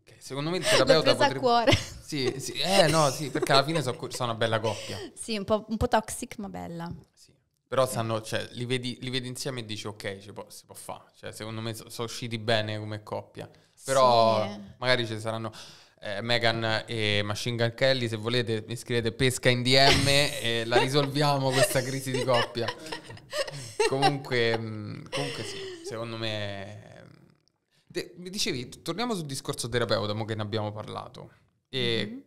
Okay. Secondo me il terapeuta L'ho potrebbe... a cuore. Sì, sì, eh no, sì, perché alla fine sono so una bella coppia. Sì, un po', un po toxic ma bella. Sì. Però sanno, cioè, li, vedi, li, vedi, insieme e dici ok, può, si può fare. Cioè, secondo me sono so usciti bene come coppia. Però sì. magari ci saranno eh, Megan e Machine Gun Kelly, se volete mi scrivete pesca in DM e la risolviamo questa crisi di coppia. comunque, mm, comunque sì, secondo me... De- mm, mi dicevi, torniamo sul discorso terapeuta, mo che ne abbiamo parlato. E mm-hmm.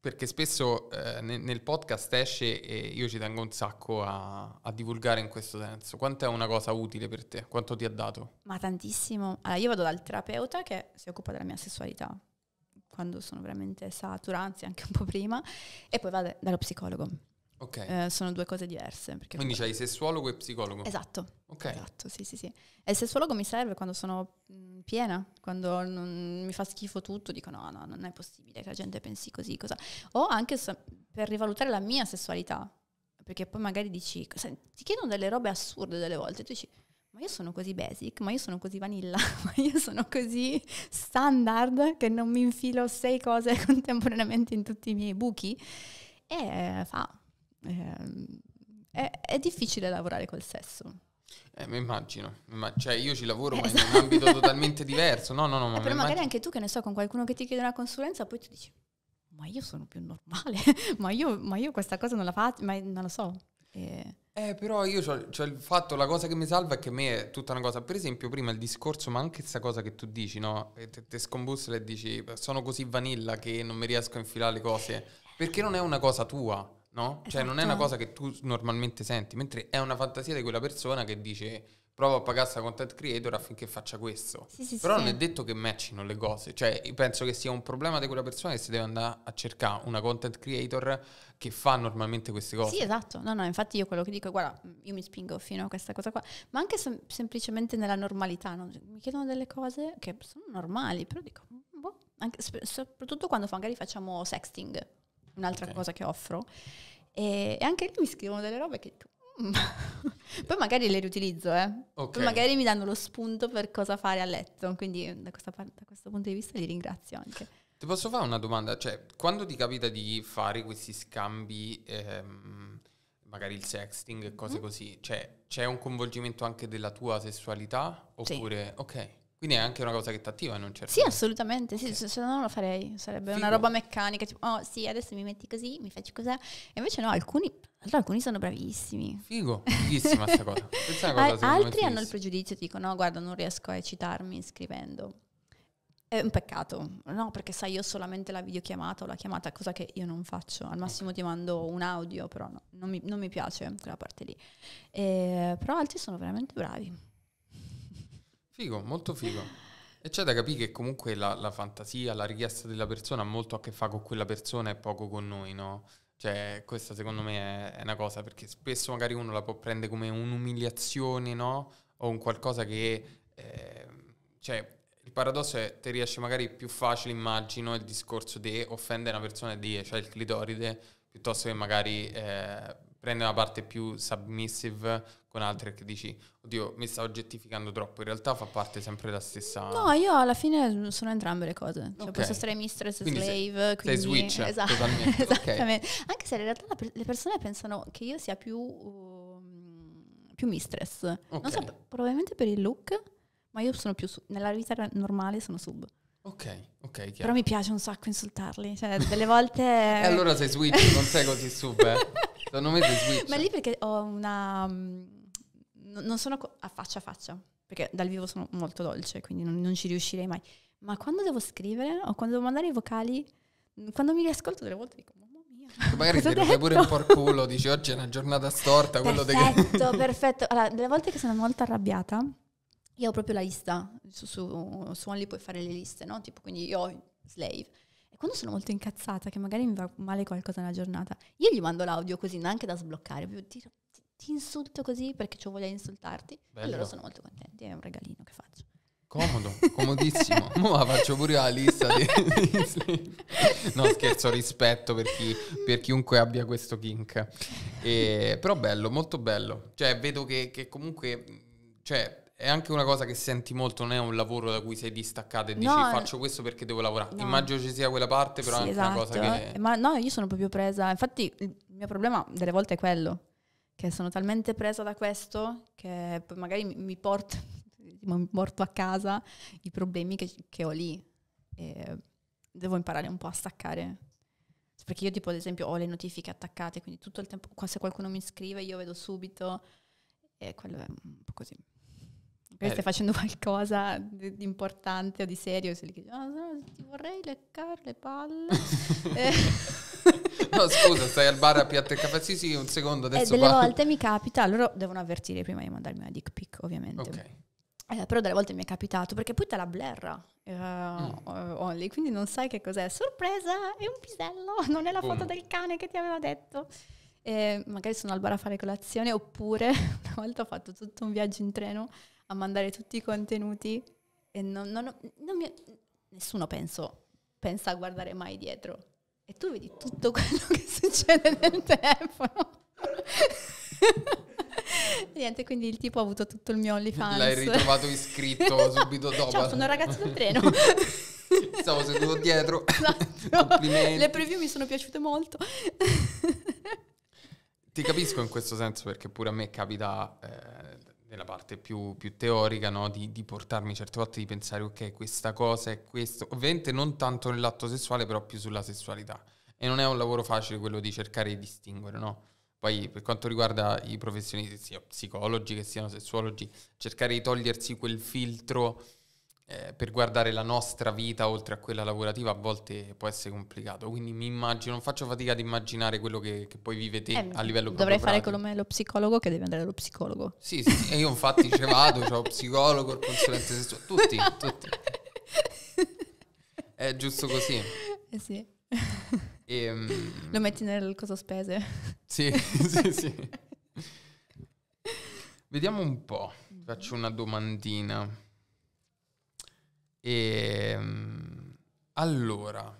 Perché spesso eh, nel, nel, podcast esce e io ci tengo un sacco a, a divulgare in questo senso. Quanto è una cosa utile per te? Quanto ti ha dato? Ma tantissimo. Allora, io vado dal terapeuta che si occupa della mia sessualità quando sono veramente satura, anzi anche un po' prima, e poi vado dallo psicologo. Okay. Eh, sono due cose diverse. Quindi c'hai sessuologo e psicologo? Esatto. Okay. Esatto, sì, sì, sì. E il sessuologo mi serve quando sono mm, piena, quando mi fa schifo tutto, dico no, no, non è possibile che la gente pensi così, cosa. O anche so, per rivalutare la mia sessualità, perché poi magari dici, cosa, ti chiedono delle robe assurde delle volte, tu dici, ma io sono così basic, ma io sono così vanilla, ma io sono così standard che non mi infilo sei cose contemporaneamente in tutti i miei buchi. E fa, ehm, è, è difficile lavorare col sesso. Eh, mi immagino, cioè io ci lavoro esatto. ma in un esatto. ambito totalmente diverso. No, no, no, eh, ma eh, però magari immagino. anche tu che ne so, con qualcuno che ti chiede una consulenza, poi tu dici, ma io sono più normale, ma, io, ma, io, questa cosa non la faccio, ma non lo so. Eh. Eh, però io c'ho, c'ho, il fatto, la cosa che mi salva è che a me è tutta una cosa. Per esempio, prima il discorso, ma anche questa cosa che tu dici, no? te, te scombussela e dici, sono così vanilla che non mi riesco a infilare le cose. Perché non è una cosa tua, no? Cioè, esatto. non è una esatto. cosa che tu normalmente senti, mentre è una fantasia di quella persona che dice provo a pagare sta content creator affinché faccia questo. Sì, sì, Però sì. non è detto che matchino le cose, cioè penso che sia un problema di quella persona che si deve andare a cercare una content creator che fa normalmente queste cose. Sì, esatto, no, no, infatti io quello che dico, guarda, io mi spingo fino a questa cosa qua, ma anche sem- semplicemente nella normalità, no? Cioè, mi chiedono delle cose che sono normali, però dico, boh, anche, soprattutto quando magari facciamo sexting, un'altra okay. cosa che offro, e, e anche lì mi scrivono delle robe che tu Poi magari le riutilizzo, eh. Okay. Poi magari mi danno lo spunto per cosa fare a letto, quindi da, parte, da questo punto di vista li ringrazio anche. Ti posso fare una domanda? Cioè, quando ti capita di fare questi scambi, ehm, magari il sexting e cose mm. così, cioè, c'è un coinvolgimento anche della tua sessualità? Oppure, sì. ok. Quindi è anche una cosa che ti attiva in un certo Sì, modo. assolutamente, sì, se, se no lo farei, sarebbe Figo. una roba meccanica, tipo, oh sì, adesso mi metti così, mi faccio così. E invece no, alcuni, allora, alcuni sono bravissimi. Figo, fighissima questa cosa. cosa Al, altri hanno il pregiudizio, dicono, no, guarda, non riesco a eccitarmi scrivendo. È un peccato, no? Perché sai, io solamente la videochiamata o la chiamata, cosa che io non faccio. Al massimo ti mando un audio, però no, non, mi, non mi piace quella parte lì. Eh, però altri sono veramente bravi. Figo, molto figo. E c'è da capire che comunque la, la fantasia, la richiesta della persona ha molto a che fare con quella persona e poco con noi, no? Cioè, questa secondo me è, è una cosa, perché spesso magari uno la può prendere come un'umiliazione, no? O un qualcosa che... Eh, cioè, il paradosso è che ti riesce magari più facile, immagino, il discorso di offendere una persona e dire c'è cioè il clitoride, piuttosto che magari eh, prende una parte più submissive con altre che dici, oddio, mi sta oggettificando troppo, in realtà fa parte sempre della stessa... No, io alla fine sono entrambe le cose, cioè okay. posso essere mistress e quindi slave, se, quindi... Sei switch, esatto. Esattamente. Okay. Anche se in realtà pre- le persone pensano che io sia più, um, più mistress, okay. non so, p- probabilmente per il look, ma io sono più... Su- nella vita normale sono sub. Ok, ok, chiaro. Però mi piace un sacco insultarli, cioè delle volte... e allora sei switch, non sei così sub, eh? Sono mese in Ma lì perché ho una... Mm, non sono a faccia a faccia, perché dal vivo sono molto dolce, quindi non, non ci riuscirei mai. Ma quando devo scrivere o quando devo mandare i vocali, mm, quando mi riascolto delle volte dico, mamma che magari ti ride pure un po' il culo, dici oggi è una giornata storta. Quello perfetto, che... perfetto. Allora, delle volte che sono molto arrabbiata, io ho proprio la lista, su, su, su Only puoi fare le liste, no? Tipo, quindi io ho Slave, e quando sono molto incazzata, che magari mi va male qualcosa nella giornata, io gli mando l'audio così, neanche da sbloccare, ti, ti insulto così perché ho voglia di insultarti. Bello. E loro sono molto contenti, è un regalino che faccio. Comodo, comodissimo. Ma faccio pure la lista di... no, scherzo, rispetto per, chi, per chiunque abbia questo kink. E, però bello, molto bello. Cioè, vedo che, che comunque... Cioè, è anche una cosa che senti molto, non è un lavoro da cui sei distaccata e dici no, eh. faccio questo perché devo lavorare. No. Immagino ci sia quella parte, però sì, è esatto. una cosa eh. che... Ma no, io sono proprio presa, infatti il mio problema delle volte è quello, che sono talmente presa da questo che magari mi porto, mi porto a casa i problemi che, che ho lì e devo imparare un po' a staccare perché io tipo ad esempio ho le notifiche attaccate, quindi tutto il tempo, se qualcuno mi scrive io vedo subito e quello è un po' così magari eh. stai facendo qualcosa di importante o di serio, se dici, oh, ah, no, ti vorrei leccare le palle. Eh. no, scusa, stai al bar a e caffè, sì, sì, un secondo, eh, adesso eh, Delle parlo. volte mi capita, loro devono avvertire prima di mandarmi una dick pic, ovviamente. Okay. Eh, però delle volte mi è capitato perché poi te la blerra uh, mm. Only, oh, quindi non sai che cos'è. Sorpresa, è un pisello, non è la Boom. foto del cane che ti aveva detto. Eh, magari sono al bar a fare colazione oppure una volta ho fatto tutto un viaggio in treno a mandare tutti i contenuti e non, non, non mi, nessuno penso, pensa a guardare mai dietro. E tu vedi tutto quello che succede nel telefono. Niente, quindi il tipo ha avuto tutto il mio OnlyFans. L'hai ritrovato iscritto subito dopo. Ciao, sono ragazzo del treno. Stavo seduto dietro. Esatto. Le preview mi sono piaciute molto. Ti capisco in questo senso perché pure a me capita... Eh, è parte più, più teorica, no? di, di, portarmi certe volte di pensare, ok, questa cosa è questo, ovviamente non tanto nell'atto sessuale, però più sulla sessualità. E non è un lavoro facile quello di cercare di distinguere, no? Poi per quanto riguarda i professionisti, sia psicologi che siano sessuologi, cercare di togliersi quel filtro eh, per guardare la nostra vita oltre a quella lavorativa a volte può essere complicato. Quindi mi immagino, non faccio fatica ad immaginare quello che, che poi vive te eh, a livello Dovrei fare pratico. come lo psicologo che deve andare allo psicologo. Sì, sì, e io infatti ci vado, ho psicologo, il consulente sessuale, tutti, tutti. È giusto così. Eh sì. E, um, lo metti nel coso spese. Sì, sì, sì. Vediamo un po', faccio una domandina. E, ehm, allora,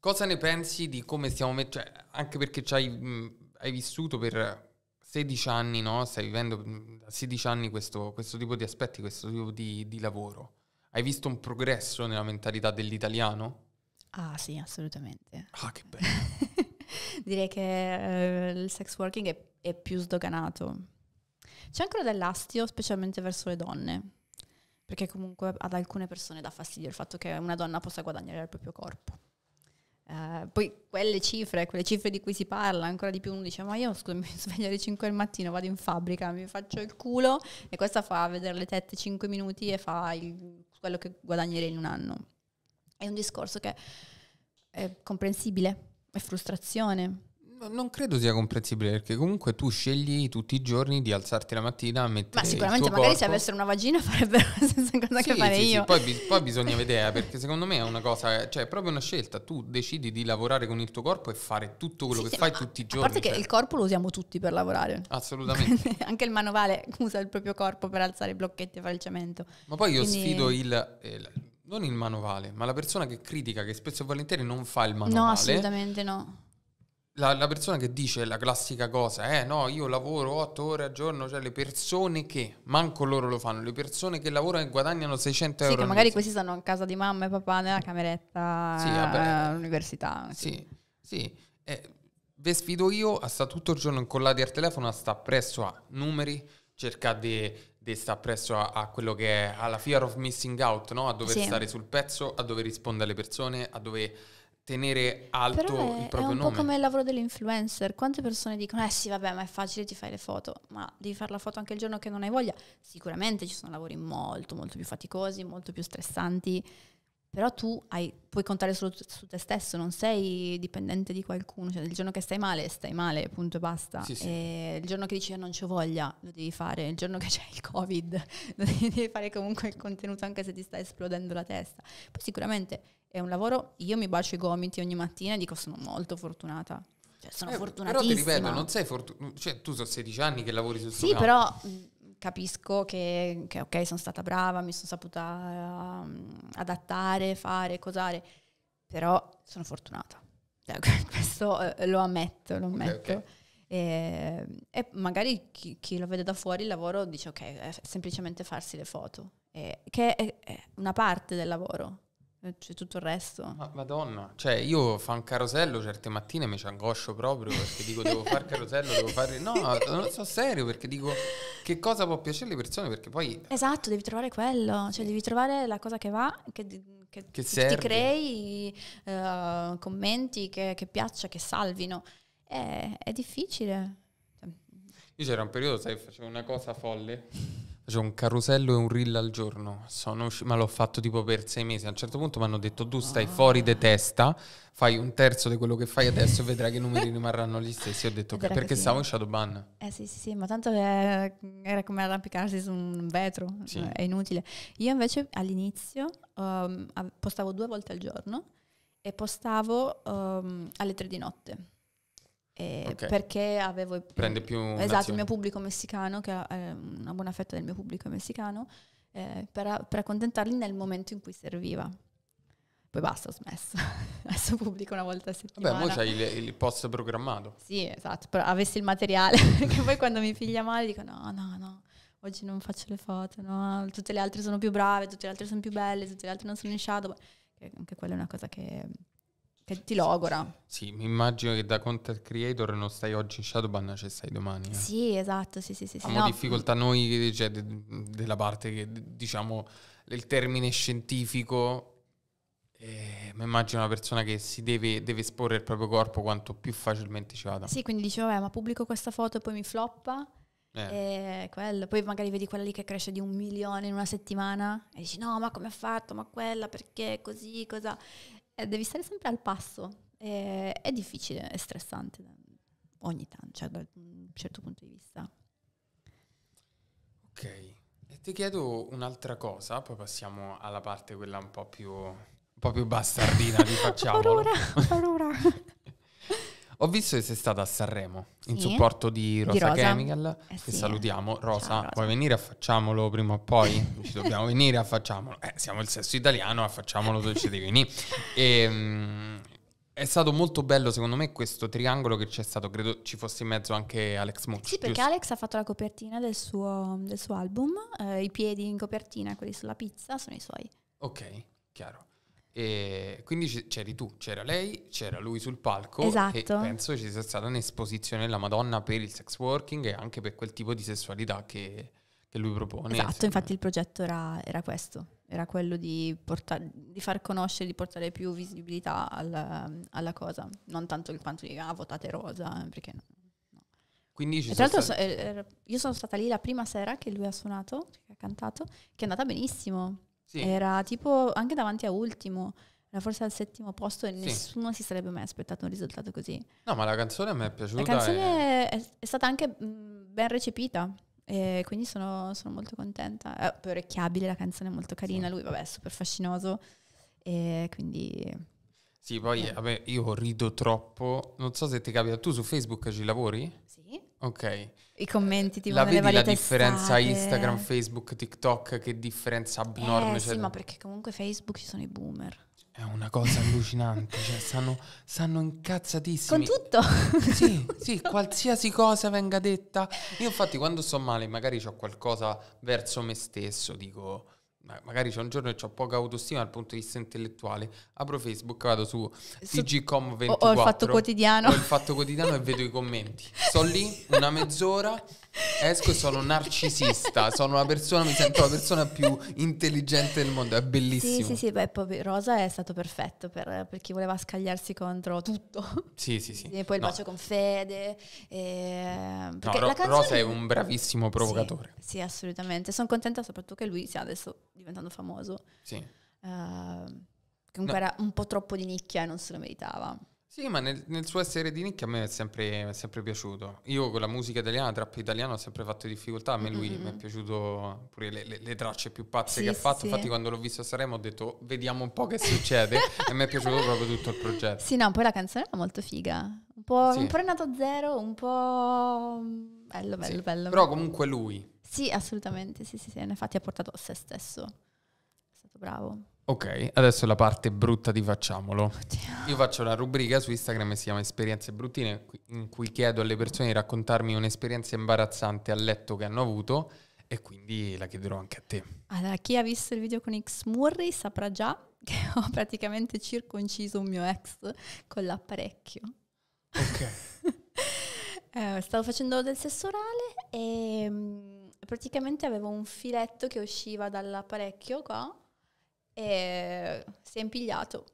cosa ne pensi di come stiamo mettendo? Cioè, anche perché hai, mhmm, hai vissuto per 16 anni, no? stai vivendo mhmm, da 16 anni questo, questo, tipo di aspetti, questo tipo di, di lavoro. Hai visto un progresso nella mentalità dell'italiano? Ah sì, assolutamente. Ah, che bello. Direi che eh, il sex working è, è, più sdoganato. C'è ancora dell'astio, specialmente verso le donne perché comunque ad alcune persone dà fastidio il fatto che una donna possa guadagnare il proprio corpo. Uh, poi quelle cifre, quelle cifre di cui si parla ancora di più, uno dice ma io scusa, mi sveglio alle 5 del mattino, vado in fabbrica, mi faccio il culo e questa fa vedere le tette 5 minuti e fa il, quello che guadagnerei in un anno. È un discorso che è comprensibile, è frustrazione, non credo sia comprensibile perché comunque tu scegli tutti i giorni di alzarti la mattina a mettere Ma sicuramente magari corpo. se avessero una vagina farebbero la stessa cosa sì, che fare sì, io. Sì. Poi, poi, bisogna vedere perché secondo me è una cosa, cioè è proprio una scelta, tu decidi di lavorare con il tuo corpo e fare tutto quello che fai tutti i giorni. A parte cioè. che il corpo lo usiamo tutti per lavorare. Assolutamente. Anche il manovale usa il proprio corpo per alzare i blocchetti e fare il cemento. Ma poi io Quindi... sfido il, il eh, non il manovale, ma la persona che critica, che spesso e volentieri non fa il manovale. No, assolutamente no la, la, persona che dice la classica cosa, eh no, io lavoro 8 ore al giorno, cioè le persone che, manco loro lo fanno, le persone che lavorano e guadagnano 600 sì, euro. Sì, magari questi stanno a casa di mamma e papà nella cameretta eh, all'università. Sì, sì. sì. Eh, ve sfido io a stare tutto il giorno incollati al telefono, a stare presso a numeri, cercare di di stare presso a, a, quello che è alla fear of missing out, no? a dover sì. stare sul pezzo, a dover rispondere alle persone, a dover tenere alto Però è, il proprio nome. È un nome. po' come il lavoro dell'influencer. Quante persone dicono: Eh sì, vabbè, ma è facile, ti fai le foto, ma devi fare la foto anche il giorno che non hai voglia. Sicuramente ci sono lavori molto, molto più faticosi, molto più stressanti però tu hai, puoi contare solo su te stesso, non sei dipendente di qualcuno, cioè il giorno che stai male stai male, punto e basta. Sì, sì. E eh, il giorno che dici non c'ho voglia lo devi fare, il giorno che c'è il covid lo devi fare comunque il contenuto anche se ti sta esplodendo la testa. Poi sicuramente è un lavoro, io mi bacio i gomiti ogni mattina e dico sono molto fortunata. Cioè, sono eh, fortunatissima. Però ti ripeto, non sei fortunata, cioè tu sono 16 anni che lavori su questo Sì, però capisco che, che, ok, sono stata brava, mi sono saputa uh, adattare, fare, cosare, però sono fortunata. Cioè, questo uh, lo ammetto, lo ammetto. Okay, okay. E, ehm, e, magari chi, chi, lo vede da fuori il lavoro dice ok, è semplicemente farsi le foto, e, che è, è una parte del lavoro, eh, c'è tutto il resto. Ma, madonna, cioè io fa un carosello certe mattine mi ci angoscio proprio perché dico devo fare carosello, devo fare... No, non so serio perché dico che cosa può piacere alle persone perché poi... Esatto, devi trovare quello, cioè devi trovare la cosa che va, che, che, che ti crei uh, commenti che, che, piaccia, che salvino. È, eh, è difficile. Io c'era un periodo, sai, facevo una cosa folle Facevo un carosello e un reel al giorno, usci- ma l'ho fatto tipo per sei mesi. A un certo punto mi hanno detto tu stai ah. fuori de testa, fai un terzo di quello che fai adesso e vedrai che i numeri rimarranno gli stessi. Ho detto che perché stavo in Shadowban. Eh sì, sì, sì, ma tanto eh, era come arrampicarsi su un vetro, sì. Eh, è inutile. Io invece all'inizio um, postavo due volte al giorno e postavo um, alle tre di notte eh, okay. perché avevo... Prende più... Esatto, nazione. il mio pubblico messicano, che è eh, una buona fetta del mio pubblico messicano, eh, per, per accontentarli nel momento in cui serviva poi basta, ho smesso. Adesso pubblico una volta a settimana. Beh, mo c'hai il, il, post programmato. Sì, esatto, però avessi il materiale, che poi quando mi figlia male dico no, no, no, oggi non faccio le foto, no, tutte le altre sono più brave, tutte le altre sono più belle, tutte le altre non sono in shadow. Anche quella è una cosa che che ti logora. Sì, mi immagino che da content creator non stai oggi in Shadowban, cioè stai domani. Eh. Sì, esatto, sì, sì, sì. Abbiamo no. difficoltà noi cioè, de, della parte che, diciamo, il termine scientifico, eh, mi immagino una persona che si deve, deve, esporre il proprio corpo quanto più facilmente ci vada. Sì, quindi dici, vabbè, ma pubblico questa foto e poi mi floppa. Eh. Poi magari vedi quella lì che cresce di un milione in una settimana e dici no, ma come ha fatto? Ma quella perché così? Cosa? eh, devi stare sempre al passo. Eh, è difficile, è stressante ogni tanto, cioè da un certo punto di vista. Ok, e ti chiedo un'altra cosa, poi passiamo alla parte quella un po' più, un po più bastardina, di facciamo. Paura, paura. Ho visto che sei stata a Sanremo in sì. supporto di Rosa, di Rosa. Chemical, eh sì. che salutiamo. Rosa, Ciao, Rosa, vuoi venire a facciamolo prima o poi? ci dobbiamo venire a facciamolo. Eh, siamo il sesso italiano, a facciamolo dove ci devi venire. E, um, è stato molto bello, secondo me, questo triangolo che c'è stato. Credo ci fosse in mezzo anche Alex Mucci. Sì, perché giusto? Alex ha fatto la copertina del suo, del suo album. Eh, I piedi in copertina, quelli sulla pizza, sono i suoi. Ok, chiaro. E quindi c'eri tu, c'era lei, c'era lui sul palco esatto. e penso ci sia stata un'esposizione della Madonna per il sex working e anche per quel tipo di sessualità che, che lui propone. Esatto, infatti il progetto era, era questo, era quello di, portar, di, far conoscere, di portare più visibilità alla, alla cosa, non tanto il quanto di ah, votate rosa, eh, perché no. no. Quindi ci e tra l'altro so, eh, eh, io sono stata lì la prima sera che lui ha suonato, che ha cantato, che è andata benissimo sì. Era tipo anche davanti a ultimo, era forse al settimo posto e sì. nessuno si sarebbe mai aspettato un risultato così. No, ma la canzone a me è piaciuta. La canzone e... è, è, stata anche mm, ben recepita. E quindi sono, sono molto contenta. È eh, orecchiabile la canzone, è molto carina. Sì. Lui, vabbè, è super fascinoso. E quindi sì, poi eh. vabbè, io rido troppo. Non so se ti capita. Tu su Facebook ci lavori? Ok. I commenti tipo la vedi la differenza estate. Instagram, Facebook, TikTok che differenza abnorme eh, cioè... Sì, ma perché comunque Facebook ci sono i boomer. È una cosa allucinante, cioè stanno, stanno incazzatissimi. Con tutto? sì, sì, qualsiasi cosa venga detta. Io infatti quando sto male magari ho qualcosa verso me stesso, dico eh, magari c'è un giorno e ho poca autostima dal punto di vista intellettuale, apro Facebook, vado su tgcom24 ho, il fatto quotidiano ho il fatto quotidiano e vedo i commenti. Sto lì una mezz'ora Esco e sono narcisista, sono una persona, mi sento la persona più intelligente del mondo, è bellissimo. Sì, sì, sì, beh, poi Rosa è stato perfetto per, per chi voleva scagliarsi contro tutto. Sì, sì, sì. E poi il no. bacio con Fede. E... No, Ro- canzone... Rosa è un bravissimo provocatore. Sì, sì assolutamente. Sono contenta soprattutto che lui sia adesso diventando famoso. Sì. Uh, comunque no. era un po' troppo di nicchia e non se lo meritava. Sì, ma nel, nel, suo essere di nicchia a me è sempre, è sempre, piaciuto. Io con la musica italiana, trap italiano, ho sempre fatto difficoltà. A me lui mm-hmm. mi è piaciuto pure le, le, le tracce più pazze sì, che ha fatto. Sì. Infatti, quando l'ho visto a Saremo, ho detto vediamo un po' che succede. e mi è piaciuto proprio tutto il progetto. Sì, no, poi la canzone era molto figa. Un po', sì. un po nato zero, un po'. Bello, bello, bello. Però comunque lui. Sì, assolutamente, sì, sì, sì. Infatti ha portato a se stesso. È stato bravo. Ok, adesso la parte brutta di facciamolo. Oddio. Io faccio una rubrica su Instagram che si chiama Esperienze bruttine, in cui chiedo alle persone di raccontarmi un'esperienza imbarazzante a letto che hanno avuto e quindi la chiederò anche a te. Allora, chi ha visto il video con X Murray saprà già che ho praticamente circonciso un mio ex con l'apparecchio. Ok. eh, stavo facendo del sesso orale e mm, praticamente avevo un filetto che usciva dall'apparecchio qua e si è impigliato,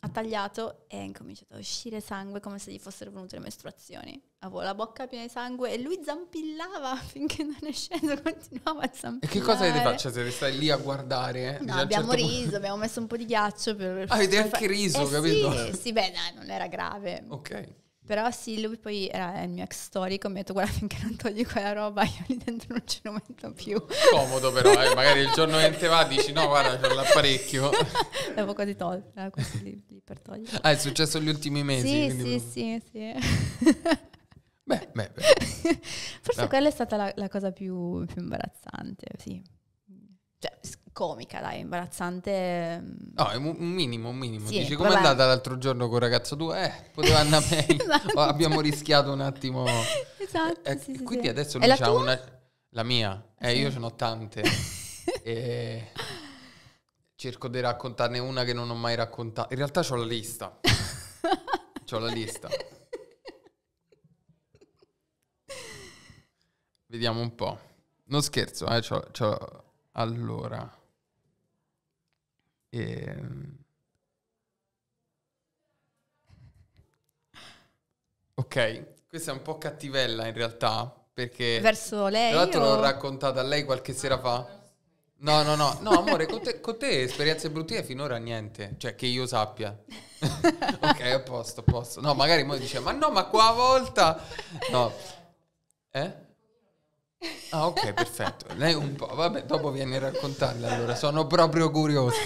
ha tagliato e ha incominciato a uscire sangue come se gli fossero venute le mestruazioni. Avevo la bocca piena di sangue e lui zampillava finché non è sceso, continuava a zampillare. E che cosa avete fatto? Cioè, siete stati lì a guardare? Eh? No, abbiamo certo riso, punto. abbiamo messo un po' di ghiaccio. Per, Avete anche riso, eh capito? Sì, sì, beh, dai, non era grave. Ok. Però sì, lui poi era il mio ex storico, mi ha detto guarda finché non togli quella roba io lì dentro non ce lo metto più. Comodo però, eh? magari il giorno che te va dici no guarda c'è l'apparecchio. L'avevo quasi tolta, eh, questi lì, lì, per togliere. Ah è successo negli ultimi mesi? Sì, sì, proprio... sì, sì. Beh, beh, beh. Forse no. quella è stata la, la cosa più, più imbarazzante, sì. Cioè, comica, dai, imbarazzante. Mm. No, è un minimo, un minimo. Sì, Dici, com'è vabbè. andata l'altro giorno con il ragazzo tuo? Eh, poteva andare esatto. meglio. esatto. Abbiamo rischiato un attimo. Esatto, eh, sì, Quindi sì, adesso lui c'ha una... La mia? Eh, io ce n'ho tante. e... Cerco di raccontarne una che non ho mai raccontato. In realtà ho la lista. ho la lista. Vediamo un po'. Non scherzo, eh, c'ho, c'ho... Allora. E... Ehm, ok, questa è un po' cattivella in realtà, perché... Verso lei? Tra l'altro o... l'ho raccontata a lei qualche sera fa. No, no, no, no amore, con te, con te esperienze brutte finora niente, cioè che io sappia. ok, a posto, a posto. No, magari poi dice, ma no, ma qua a volta... No. Eh? Ah, ok, perfetto. Lei un po', vabbè, dopo viene a raccontarla allora, sono proprio curioso.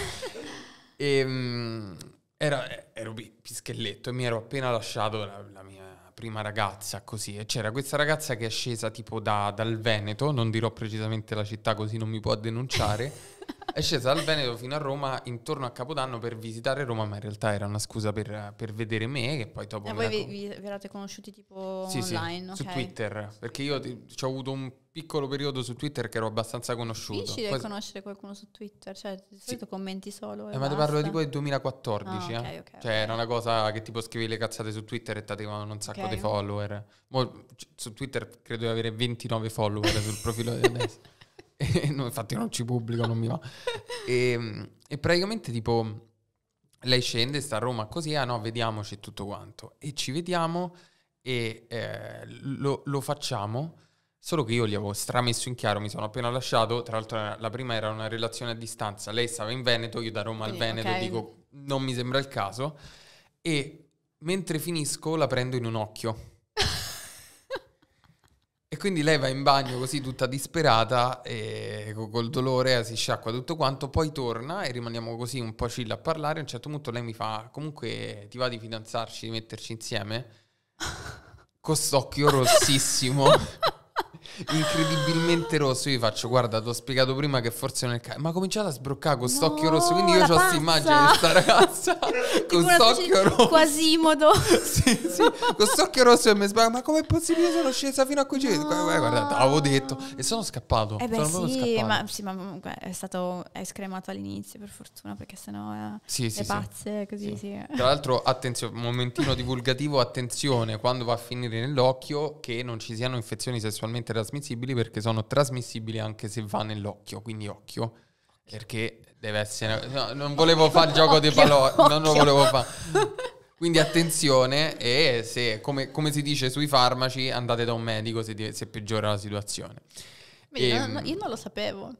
Ehm, era, ero pischelletto e mi ero appena lasciato la, la, mia prima ragazza, così, e c'era questa ragazza che è scesa tipo da, dal Veneto, non dirò precisamente la città così non mi può denunciare. è scesa dal Veneto fino a Roma intorno a Capodanno per visitare Roma, ma in realtà era una scusa per, per vedere me, che poi dopo... E voi vi, vi, vi, eravate conosciuti tipo sì, online? Sì, okay. su Twitter, perché io ho avuto un piccolo periodo su Twitter che ero abbastanza conosciuto. È difficile Quasi... conoscere qualcuno su Twitter, cioè di solito sì. commenti solo. Eh, ma ti parlo tipo del 2014, ah, eh. okay, eh? okay, okay, cioè era una cosa che tipo scrivevi le cazzate su Twitter e t'avevano un sacco di follower. Mo, su Twitter credo di avere 29 follower sul profilo di adesso. no, infatti non ci pubblico, non mi va. E, ehm, e, praticamente tipo lei scende, sta a Roma così, ah no, vediamoci tutto quanto. E ci vediamo e eh, lo, lo facciamo. Solo che io gli avevo stramesso in chiaro, mi sono appena lasciato, tra l'altro eh, la prima era una relazione a distanza, lei stava in Veneto, io da Roma Quindi, al Veneto okay. dico non mi sembra il caso e mentre finisco la prendo in un occhio e quindi lei va in bagno così tutta disperata e col dolore si sciacqua tutto quanto, poi torna e rimaniamo così un po' chill a parlare. A un certo punto lei mi fa comunque ti va di fidanzarci, di metterci insieme? Con occhio rossissimo. incredibilmente rosso. Io vi faccio, guarda, ti ho spiegato prima che forse non è il caso. Ma ha cominciato a sbroccare con questo no, rosso. Quindi io ho questa immagine di questa ragazza con questo occhio rosso. Quasimodo. sì, sì, con st'occhio rosso e mi sbaglio. Ma com'è possibile? Sono scesa fino a qui. No. Guarda, guarda, avevo detto. E sono scappato. Eh beh, sono sì, Ma, sì, ma comunque è stato escremato all'inizio, per fortuna, perché sennò eh, sì, le sì, pazze, così sì. Tra l'altro, attenzione, momentino divulgativo, attenzione, quando va a finire nell'occhio che non ci siano infezioni sessualmente trasmissibili trasmissibili perché sono trasmissibili anche se va nell'occhio, quindi occhio. Perché deve essere... No, non volevo fare il gioco di valori, non lo volevo fare. Quindi attenzione e se, come, come, si dice sui farmaci, andate da un medico se, se peggiora la situazione. Vedi, e, no, ehm, io non lo sapevo.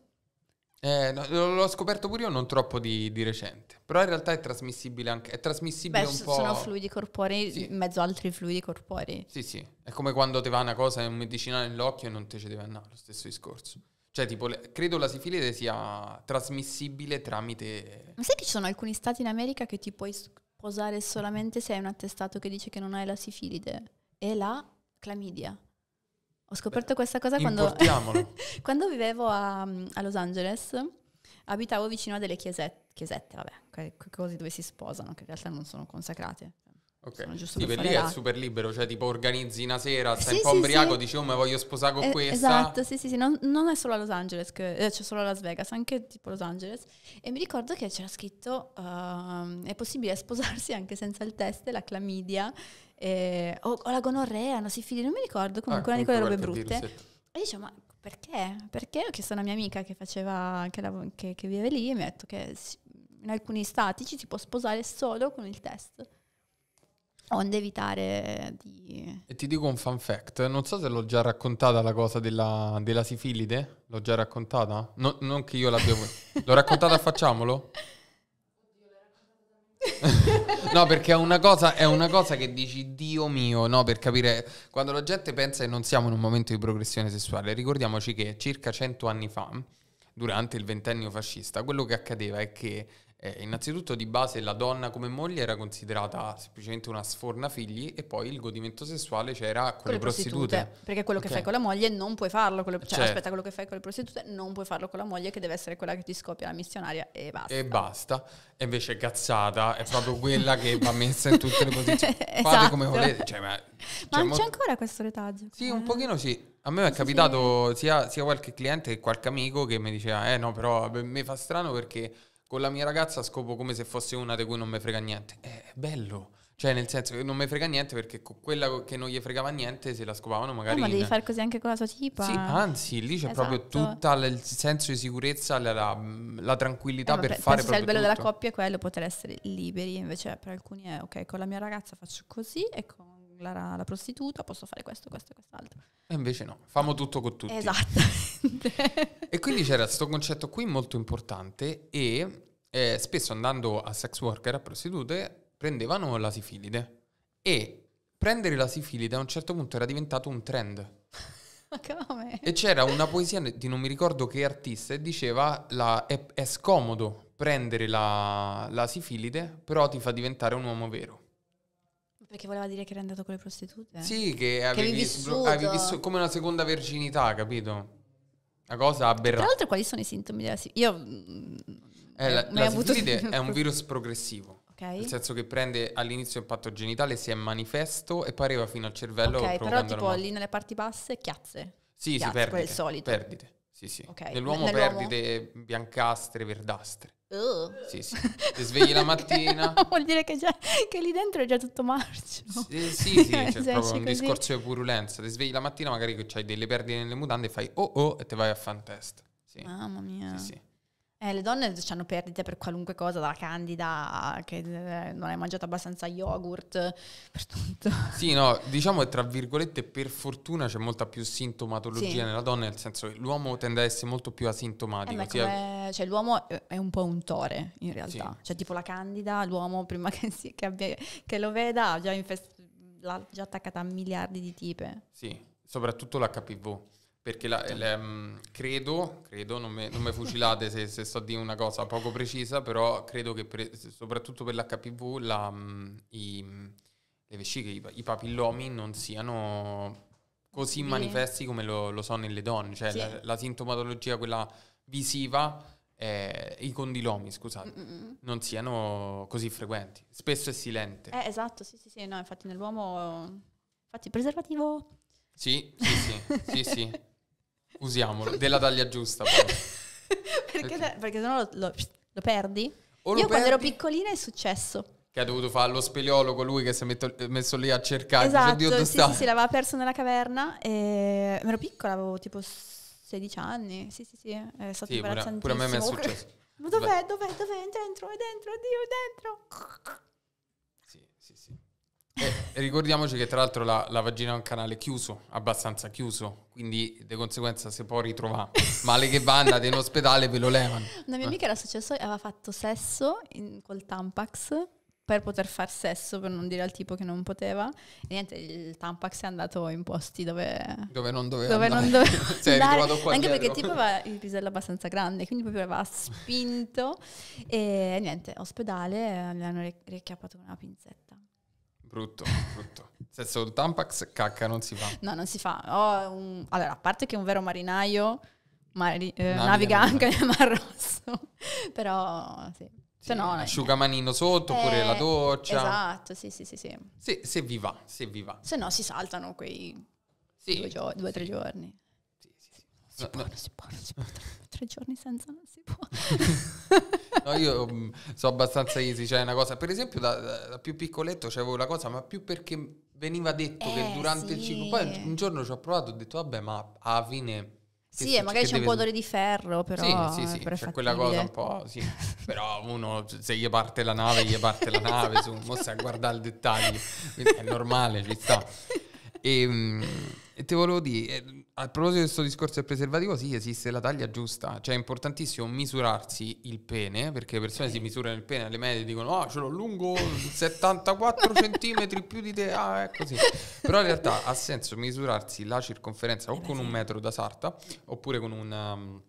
Eh, no, l'ho scoperto pure io non troppo di, di, recente, però in realtà è trasmissibile anche, è trasmissibile Beh, un po'... sono fluidi corporei sì. in mezzo a altri fluidi corporei. Sì, sì, è come quando ti va una cosa, un medicinale nell'occhio e non te ce deve andare, lo stesso discorso. Cioè, tipo, le, credo la sifilide sia trasmissibile tramite... Ma sai che ci sono alcuni stati in America che ti puoi sposare solamente se hai un attestato che dice che non hai la sifilide? E la clamidia. Ho scoperto Beh, questa cosa quando, quando vivevo a, mm, a, Los Angeles. Abitavo vicino a delle chiesette, chiesette vabbè, que- cose dove si sposano, che in realtà non sono consacrate. Ok, sono sì, per lì è super libero, cioè tipo organizzi una sera, eh, stai sì, un po' sì, ubriaco, sì. dici oh ma voglio sposare con eh, questa. Esatto, sì sì sì, non, non è solo a Los Angeles, che, eh, c'è solo a Las Vegas, anche tipo Los Angeles. E mi ricordo che c'era scritto uh, è possibile sposarsi anche senza il test e la clamidia eh, o, o, la gonorrea, hanno sifilide, non mi ricordo, ah, comunque ah, una di quelle robe brutte. E dicevo, ma perché? Perché? Ho chiesto a una mia amica che, faceva, che, la, che, che vive lì e mi ha detto che in alcuni stati ci si può sposare solo con il test onde evitare di... E ti dico un fun fact, non so se l'ho già raccontata la cosa della, della sifilide, l'ho già raccontata? No, non che io l'abbia... l'ho raccontata, facciamolo? no, perché è una, cosa, è una cosa che dici, Dio mio, no, per capire, quando la gente pensa che non siamo in un momento di progressione sessuale, ricordiamoci che circa 100 anni fa, durante il ventennio fascista, quello che accadeva è che eh, innanzitutto di base la donna come moglie era considerata semplicemente una sforna figli e poi il godimento sessuale c'era con, con le, prostitute. prostitute. Perché quello okay. che fai con la moglie non puoi farlo, con le, cioè, cioè, aspetta quello che fai con le prostitute non puoi farlo con la moglie che deve essere quella che ti scopia la missionaria e basta. E basta. E invece cazzata è proprio quella che va messa in tutte le posizioni. esatto. Fate come esatto. volete. Cioè, ma, ma mo- c'è ancora questo retaggio? Sì, un eh. pochino sì. A me è sì, capitato sì. Sia, sia qualche cliente che qualche amico che mi diceva ah, eh no però a me fa strano perché con la mia ragazza scopo come se fosse una di cui non mi frega niente. Eh, è bello. Cioè, nel senso che non mi frega niente perché con quella che non gli fregava niente se la scopavano magari. No, eh, ma devi in... fare così anche con la sua tipa. Sì, anzi, lì c'è esatto. proprio tutto il senso di sicurezza, la, la, la tranquillità eh, per pe- fare proprio. Se Il bello tutto. della coppia è quello, poter essere liberi. Invece, per alcuni è ok, con la mia ragazza faccio così e con la, la, prostituta, posso fare questo, questo e quest'altro. E invece no, famo tutto con tutti. Esatto. e quindi c'era questo concetto qui molto importante e eh, spesso andando a sex worker, a prostitute, prendevano la sifilide. E prendere la sifilide a un certo punto era diventato un trend. E c'era una poesia di non mi ricordo che artista e diceva la, è, è, scomodo prendere la, la sifilide, però ti fa diventare un uomo vero. Perché voleva dire che era andato con le prostitute? Sì, che avevi, che vissuto. avevi vissuto come una seconda verginità, capito? Una cosa aberrante. Tra l'altro quali sono i sintomi della sifilide? Io... Mm, eh, la, la sifilide è un virus progressivo. Okay. Nel senso che prende all'inizio il patto genitale, si è manifesto e poi arriva fino al cervello. Ok, però tipo lì nelle parti basse chiazze. Sì, chiazze, si perdite. Quello solito. Perdite. Sì, sì. Okay. Nell'uomo, Nell'uomo perdite biancastre, verdastre. Oh. Sì, sì. Ti svegli la mattina. Vuol dire che, già, che, lì dentro è già tutto marcio. Sì, sì, sì c'è cioè proprio un così. discorso di purulenza. Ti svegli la mattina, magari che hai delle perdite nelle mutande fai oh oh e te vai a fantest. Sì. Mamma mia. Sì, sì. Eh, le donne hanno perdite per qualunque cosa, dalla candida che eh, non hai mangiato abbastanza yogurt, per tutto. Sì, no, diciamo che tra virgolette per fortuna c'è molta più sintomatologia sì. nella donna, nel senso che l'uomo tende ad essere molto più asintomatico. Eh, come, cioè, l'uomo è un po' un tore in realtà, sì. cioè tipo la candida, l'uomo prima che, si, che, abbia, che lo veda già infest- l'ha già attaccata a miliardi di tipe. Sì, soprattutto l'HPV perché la, certo. la, mm, credo, credo, non mi fucilate se, se, sto di una cosa poco precisa, però credo che pre, soprattutto per l'HPV la, mm, i, mm, le vesciche, i, i, papillomi non siano così manifesti come lo, lo sono nelle donne, cioè sì. la, la sintomatologia, quella visiva, eh, i condilomi, scusate, Mm-mm. non siano così frequenti. Spesso è silente. Eh, esatto, sì, sì, sì, no, infatti nell'uomo... Infatti, preservativo... Sì, sì, sì, sì, sì. Usiamolo, della taglia giusta. perché, perché? perché sennò lo, lo, lo perdi. O Io lo quando ero piccolina è successo che ha dovuto fare lo speleologo lui che si è metto, messo lì a cercare esatto, Dio sì, sta. sì, sì, l'aveva perso nella caverna e ero piccola, avevo tipo 16 anni sì, sì, sì, è stato sì, imbarazzantissimo pure, pure a me è successo ma dov'è, dov'è, dov'è, dov'è, dentro, è dentro, Dio, dentro e eh, ricordiamoci che tra l'altro la, la, vagina è un canale chiuso, abbastanza chiuso, quindi di conseguenza se può ritrovare. Male che va, andate in ospedale ve lo levano. Una mia amica era successo, aveva fatto sesso in, col Tampax per poter far sesso, per non dire al tipo che non poteva. E niente, il Tampax è andato in posti dove... Dove non doveva dove andare. Non doveva cioè, andare. Anche dietro. perché il tipo aveva il pisello abbastanza grande, quindi proprio aveva spinto. E niente, ospedale, gli hanno riacchiappato una pinzetta. Brutto, brutto. Nel senso, Tampax cacca non si fa. No, non si fa. Oh, un... Allora, a parte che un vero marinaio mari... eh, naviga anche nel Mar Rosso, però sì. sì Se no, asciugamanino sotto, eh, oppure la doccia. Esatto, sì, sì, sì. sì. Se, se vi va, se vi va. Se no si saltano quei sì, due, gio- due o tre giorni. Sì, sì, sì. si, no, può, no. non si può, non si può. Tre, tre giorni senza non si può. No, io um, so abbastanza easy, cioè una cosa, per esempio da, da più piccoletto c'avevo la cosa, ma più perché veniva detto eh, che durante sì. il ciclo, poi un giorno ci ho provato, ho detto vabbè, ma a fine sì, e magari c'è un po' odore di ferro, però. Sì, sì, sì, c'è quella cosa un po'. Sì. però uno, se gli parte la nave, gli parte la nave, esatto. su, mo stai a guardare il dettaglio, è normale, ci sta. E, ehm, e te volevo dire, eh, a proposito di questo discorso del preservativo, sì, esiste la taglia giusta, cioè è importantissimo misurarsi il pene, perché le persone si misurano il pene alle medie e dicono "Ah, oh, ce l'ho lungo 74 centimetri più di te". Ah, è così. Però in realtà ha senso misurarsi la circonferenza o eh con un metro da sarta oppure con un um,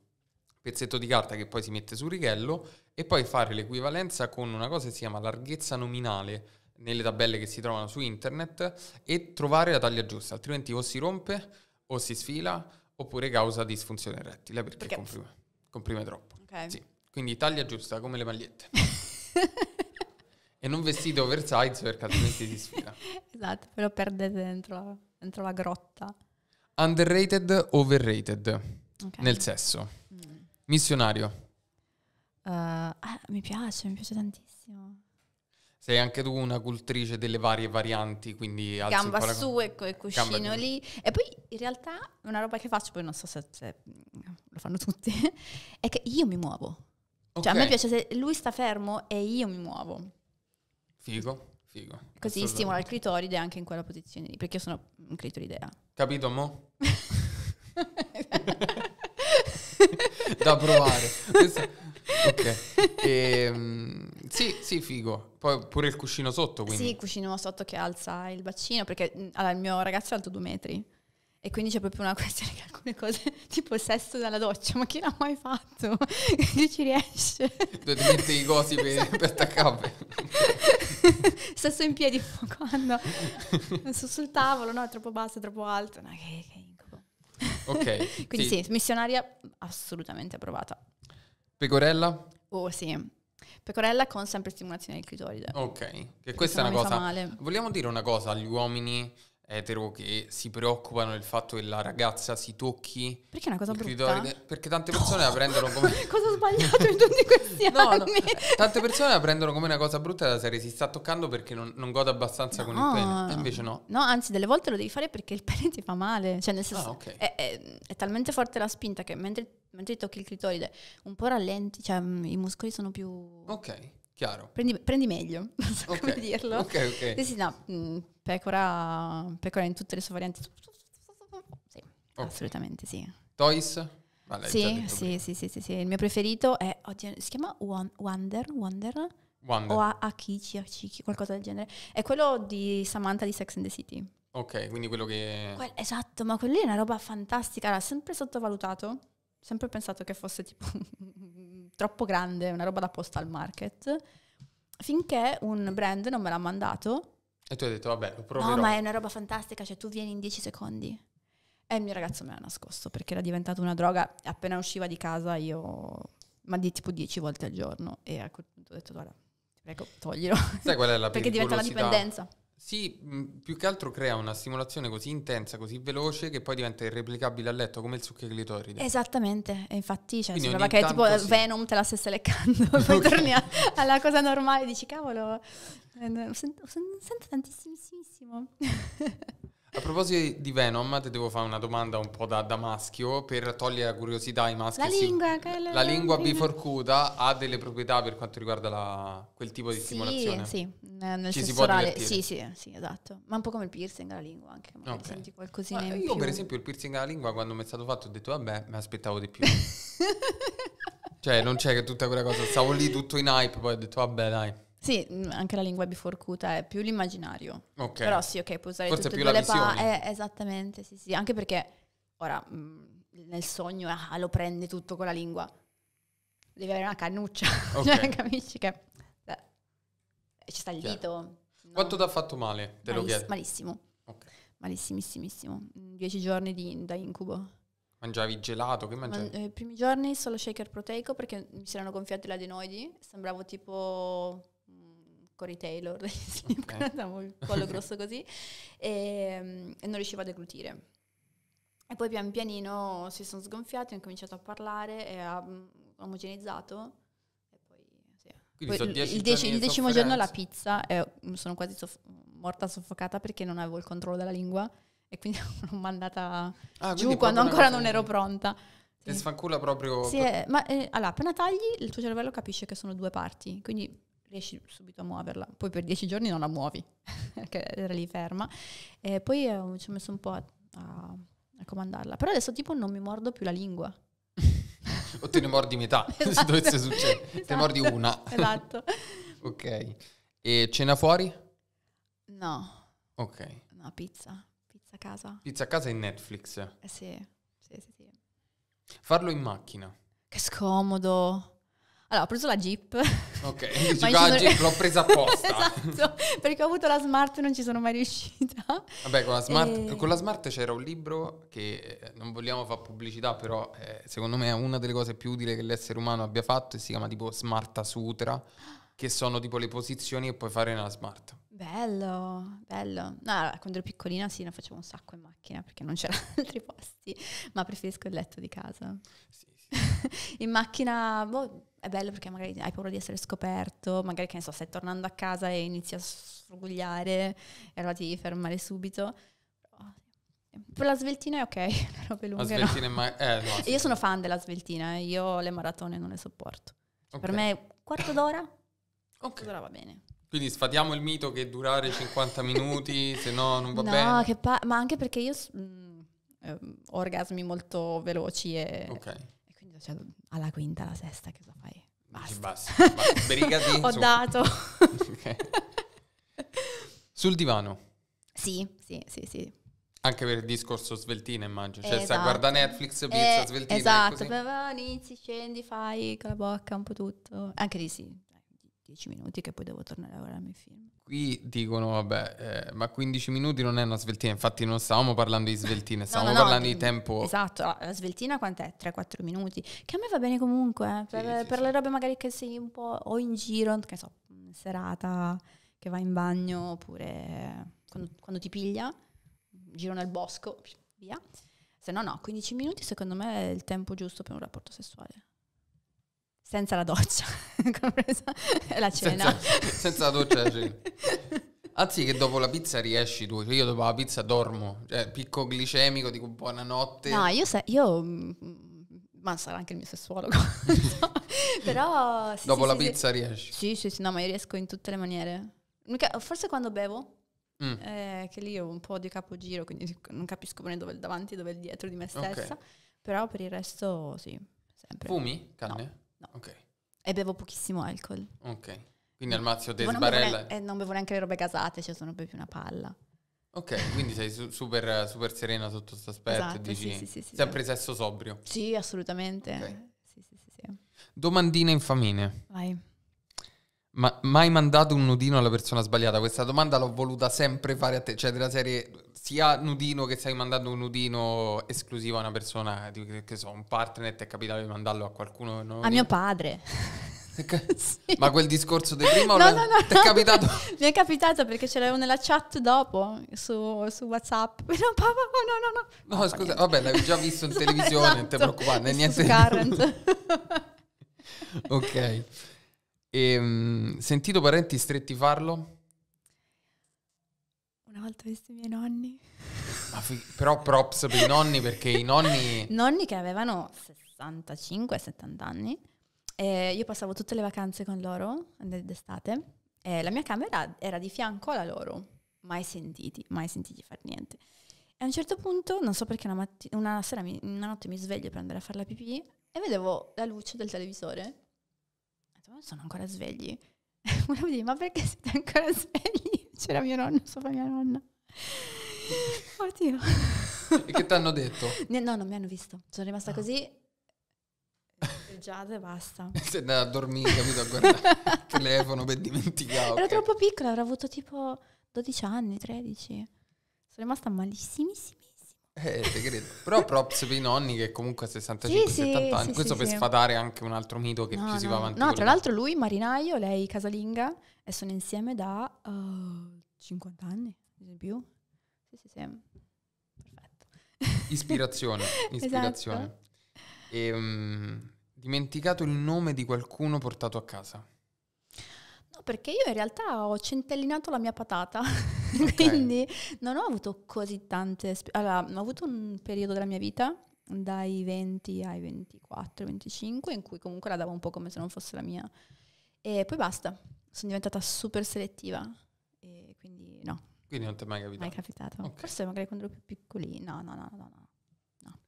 pezzetto di carta che poi si mette sul righello e poi fare l'equivalenza con una cosa che si chiama larghezza nominale nelle tabelle che si trovano su internet e trovare la taglia giusta, altrimenti o si rompe o si sfila oppure causa disfunzione rettile perché, perché? Comprime, comprime, troppo. Okay. Sì. Quindi taglia giusta come le magliette. e non vestite oversize perché altrimenti si sfila. esatto, ve lo perdete dentro, dentro la grotta. Underrated, overrated. Okay. Nel sesso. Mm. Missionario. Uh, ah, mi piace, mi piace tantissimo. Sei anche tu una cultrice delle varie varianti, quindi alzi Gamba la... su e quel cuscino lì. E poi in realtà una roba che faccio, poi non so se, se lo fanno tutti, è che io mi muovo. Okay. Cioè a me piace se lui sta fermo e io mi muovo. Figo. Figo, Così stimola il clitoride anche in quella posizione lì, perché io sono un clitoridea. Capito, mo? da provare. Questo, ok. E, ehm, sì, sì, figo. Poi pure il cuscino sotto, quindi. Sì, il cuscino sotto che alza il bacino, perché mm, allora, il mio ragazzo è alto due metri. E quindi c'è proprio una questione che alcune cose, tipo il sesso dalla doccia, ma chi l'ha mai fatto? chi ci riesce? Dovete mettere i cosi per, esatto. per attaccarvi. sesso in piedi quando, su, sul tavolo, no, è troppo basso, è troppo alto, no, che, che incubo. Ok. quindi sì. sì, missionaria assolutamente approvata. Pecorella? Oh sì. Pecorella con sempre stimolazione del clitoride. Ok, che questa è una cosa. Vogliamo dire una cosa agli uomini etero che si preoccupano del fatto che la ragazza si tocchi. Perché è una cosa brutta. Critore, perché tante persone no. la prendono come... cosa ho sbagliato in tutti questi no, No. Tante persone la prendono come una cosa brutta da serie si sta toccando perché non, non gode abbastanza no. con il pene. E invece no. No, anzi, delle volte lo devi fare perché il pene ti fa male. Cioè, nel senso, ah, okay. è, è, è, talmente forte la spinta che mentre, mentre tocchi il clitoride un po' rallenti, cioè mm, i muscoli sono più... Ok. Chiaro. Prendi, prendi meglio, non so okay. come dirlo. Ok, ok. Sì, sì, no, mm, pecora, pecora in tutte le sue varianti. Sì, okay. assolutamente sì. Toys? Vale, sì, sì, sì, sì, sì, sì, Il mio preferito è, oddio, si chiama Wonder, Wonder? Wonder. O Akichi, Akichi, qualcosa del genere. È quello di Samantha di Sex and the City. Ok, quindi quello che... Que- esatto, ma quello lì è una roba fantastica, l'ha sempre sottovalutato. Sempre pensato che fosse tipo troppo grande, una roba da posta al market, finché un brand non me l'ha mandato. E tu hai detto, vabbè, lo proverò. No, ma è una roba fantastica, cioè tu vieni in 10 secondi. E il mio ragazzo me l'ha nascosto, perché era diventata una droga, appena usciva di casa io, ma di tipo 10 volte al giorno, e a quel punto ho detto, guarda, prego, toglilo. Sai qual è la Perché diventa una dipendenza. Sì, mm, più che altro crea una stimolazione così intensa, così veloce, che poi diventa irreplicabile a letto come il succhio clitoride. Esattamente, e infatti cioè, sembrava che tipo sì. Venom te la stesse leccando, poi torni a, alla cosa normale e dici cavolo, eh, sento, sento tantissimo. A proposito di Venom, ti devo fare una domanda un po' da, da maschio per togliere la curiosità ai maschi. La lingua, che la, la lingua biforcuta ha delle proprietà per quanto riguarda la... quel tipo di sì, stimolazione? Sì, nel Ci si orale. Sì, sì, sì, esatto. Ma un po' come il piercing alla lingua, anche okay. senti qualcosina Ma Io, più. per esempio, il piercing alla lingua, quando mi è stato fatto, ho detto, vabbè, mi aspettavo di più. cioè, non c'è che tutta quella cosa. Stavo lì tutto in hype, poi ho detto, vabbè, dai. Sì, mm, anche la lingua biforcuta è più l'immaginario. Ok. Però sì, ok, puoi usare Forse tutte e due le parole. Eh, esattamente, sì, sì. Anche perché, ora, mh, mm, nel sogno ah, lo prende tutto con la lingua. Devi avere una cannuccia, okay. cioè, capisci che... Beh, ci sta il dito. No? Quanto ti ha fatto male? Te Malis- lo Malissimo. Okay. Malissimissimissimo. Dieci giorni di, da incubo. Mangiavi gelato? Che mangiavi? Man- eh, I primi giorni solo shaker proteico perché mi si erano gonfiati gli adenoidi. Sembravo tipo Cory Taylor degli Slipknot, okay. il collo grosso così, e, ehm, e non riuscivo a deglutire. E poi pian pianino si sono sgonfiati, ho cominciato a parlare e ha mm, omogenizzato. E poi, sì. Quindi poi il, dieci, il, decimo giorno la pizza, e mm, sono quasi soff- morta soffocata perché non avevo il controllo della lingua e quindi l'ho mandata ah, giù quando ancora non ero pronta. Ti sfancula proprio. Sì, è, eh, ma eh, allora, appena tagli, il tuo cervello capisce che sono due parti, quindi riesci subito a muoverla. Poi per dieci giorni non la muovi, perché era lì ferma. E poi eh, ci ho messo un po' a, a, a, comandarla. Però adesso tipo non mi mordo più la lingua. o te ne mordi metà, esatto. se dovesse esatto. succedere. Esatto. Te ne esatto. mordi una. esatto. ok. E cena fuori? No. Ok. No, pizza. Pizza a casa. Pizza a casa in Netflix. Eh sì. sì, sì, sì. Farlo in macchina. Che scomodo. Allora, ho preso la Jeep. Ok, la sono... Jeep l'ho presa apposta. esatto, perché ho avuto la Smart e non ci sono mai riuscita. Vabbè, con la Smart, e... con la smart c'era un libro che eh, non vogliamo fare pubblicità, però eh, secondo me è una delle cose più utili che l'essere umano abbia fatto e si chiama tipo Smart Sutra, che sono tipo le posizioni che puoi fare nella Smart. Bello, bello. No, quando ero piccolina sì, ne facevo un sacco in macchina perché non c'erano altri posti, ma preferisco il letto di casa. Sì, sì. in macchina, boh, è bello perché magari hai paura di essere scoperto, magari che ne so, stai tornando a casa e inizi a sfrugugliare e allora ti devi fermare subito. Per la sveltina è ok, le robe lunghe. La sveltina no. ma- eh, no, sì. Io sono fan della sveltina, eh. io le maratone non le sopporto. Okay. Per me quarto d'ora, Ok. Allora va bene. Quindi sfatiamo il mito che durare 50 minuti, se no non va no, bene. No, pa- ma anche perché io mh, mm, ehm, orgasmi molto veloci e... Ok cioè, alla quinta, alla sesta, che cosa fai? Basta. Basta, Brigati, Ho dato. okay. Sul divano. Sì, sì, sì, sì. Anche per il discorso sveltina, immagino. Cioè, esatto. guarda Netflix, eh, pizza, eh, sveltina. Esatto, Beh, inizi, scendi, fai con la bocca un po' tutto. Anche lì sì, 10 minuti che poi devo tornare a guardare i miei film qui dicono, vabbè, eh, ma 15 minuti non è una sveltina, infatti non stavamo parlando di sveltina, stavamo no, no, parlando no, di tempo. Esatto, la sveltina quant'è? 3-4 minuti, che a me va bene comunque, eh, per, sì, sì, per sì. le robe magari che sei un po' o in giro, che so, serata, che vai in bagno, oppure quando, quando ti piglia, giro nel bosco, via. Se no no, 15 minuti secondo me è il tempo giusto per un rapporto sessuale senza la doccia, compresa la cena. Senza, senza la doccia e la cena. Anzi che dopo la pizza riesci tu, cioè io dopo la pizza dormo, cioè picco glicemico, dico buonanotte. No, io, se, io mm, ma sarà anche il mio sessuologo. Però sì, dopo sì, la sì, pizza riesci. Sì, sì, sì, no, ma io riesco in tutte le maniere. Forse quando bevo mm. eh, che lì ho un po' di capogiro, quindi non capisco bene dove è il davanti e dove è il dietro di me stessa, okay. però per il resto sì, sempre. Fumi? Canne? No. No. Ok. E bevo pochissimo alcol. Ok. Quindi al mazzo te sbarella. E eh, non bevo neanche le robe casate, cioè sono proprio una palla. Ok, quindi sei su- super, super serena sotto questo aspetto. Esatto, dici, sì, sì, sì, sempre sesso sobrio. Sì, assolutamente. Okay. Domandina infamine. Vai. Ma mai mandato un nudino alla persona sbagliata? Questa domanda l'ho voluta sempre fare a te, cioè della serie sia nudino che stai mandando un nudino esclusivo a una persona, che so, un partner, ti è capitato di mandarlo a qualcuno? a nudino? mio padre. sì. Ma quel discorso di prima no, no, no, ti è capitato? Mi è capitato perché ce l'avevo nella chat dopo su, su WhatsApp. No, papà, no, no, no. No, scusa, vabbè, l'avevi già visto in televisione, esatto. non ti esatto. preoccupare, niente. Su current. ok. E, um, sentito parenti stretti farlo? volta ho visto i miei nonni. F- però props per i nonni perché i nonni... nonni che avevano 65-70 anni. E io passavo tutte le vacanze con loro d'estate. E la mia camera era di fianco alla loro. Mai sentiti, mai sentiti fare niente. E a un certo punto, non so perché una, matti- una, sera mi- una notte mi sveglio per andare a fare la pipì e vedevo la luce del televisore. Ho detto, ma sono ancora svegli. Uno mi dice, ma perché siete ancora svegli? C'era mio nonno sopra mia nonna. Oddio. E che ti hanno detto? No, non mi hanno visto. Sono rimasta ah. così. Giada e basta. Sei andata a dormire, capito? A guardare il telefono per dimenticare. Era okay. troppo piccola, avrò avuto tipo 12 anni, 13. Sono rimasta malissimissimissima. Eh, te credo. Però props per i nonni che comunque a 65-70 sì, anni. Sì, Questo per sfatare anche un altro mito che no, più si va avanti. No, tra l'altro lui marinaio, lei casalinga e sono insieme da uh, eh, 50 anni, di più. Sì, sì, sì. Perfetto. Ispirazione, esatto. ispirazione. Esatto. E, um, dimenticato il nome di qualcuno portato a casa. No, perché io in realtà ho centellinato la mia patata, okay. quindi non ho avuto così tante... allora, ho avuto un periodo della mia vita, dai 20 ai 24, 25, in cui comunque la davo un po' come se non fosse la mia. E poi basta sono diventata super selettiva e quindi no. Quindi non ti è mai capitato? Mai capitato. Okay. Forse magari quando ero più piccolina, no, no, no, no, no.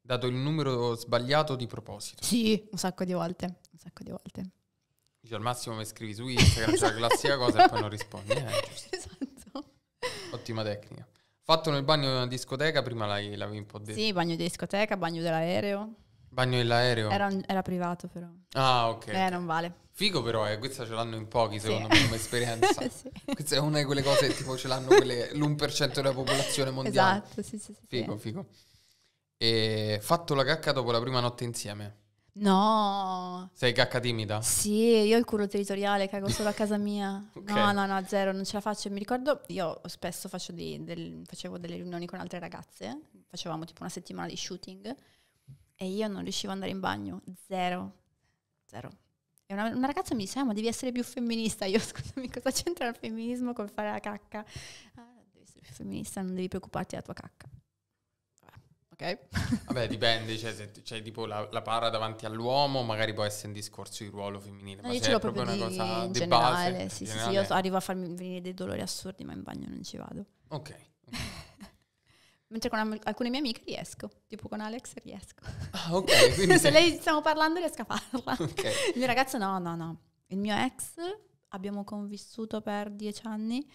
Dato il numero sbagliato di proposito. Sì, un sacco di volte, un sacco di volte. Dice al massimo mi scrivi su Instagram, esatto. c'è la esatto. classica cosa e poi non rispondi. Eh, esatto. Ottima tecnica. Fatto nel bagno di una discoteca, prima l'avevi un po' detto. Sì, bagno di discoteca, bagno dell'aereo. Bagno nell'aereo? Era, era, privato però. Ah, ok. Eh, non vale. Figo però, eh, questa ce l'hanno in pochi secondo sì. me come esperienza. sì. Questa è una di quelle cose che tipo ce l'hanno quelle, l'1% della popolazione mondiale. Esatto, sì, sì. sì figo, sì. figo. E fatto la cacca dopo la prima notte insieme? No. Sei cacca timida? Sì, io ho il culo territoriale, cago solo a casa mia. okay. No, no, no, zero, non ce la faccio. Mi ricordo, io spesso di, del, facevo delle riunioni con altre ragazze, facevamo tipo una settimana di shooting e io non riuscivo ad andare in bagno, zero, zero. E una, una ragazza mi diceva, ah, ma devi essere più femminista. Io, scusami, cosa c'entra il femminismo con fare la cacca? Ah, devi essere più femminista, non devi preoccuparti della tua cacca. Okay. Vabbè, dipende, cioè, se, cioè tipo la, la, para davanti all'uomo magari può essere un discorso di ruolo femminile, no, ma ce l'ho proprio di, una cosa in generale, base, sì, generale. sì, io arrivo a farmi venire dei dolori assurdi, ma in bagno non ci vado. Ok. okay. Mentre con alcune mie amiche riesco, tipo con Alex riesco. Ah, ok. Quindi... Se lei stiamo parlando riesco a farla. Okay. Il mio ragazzo no, no, no. Il mio ex abbiamo convissuto per dieci anni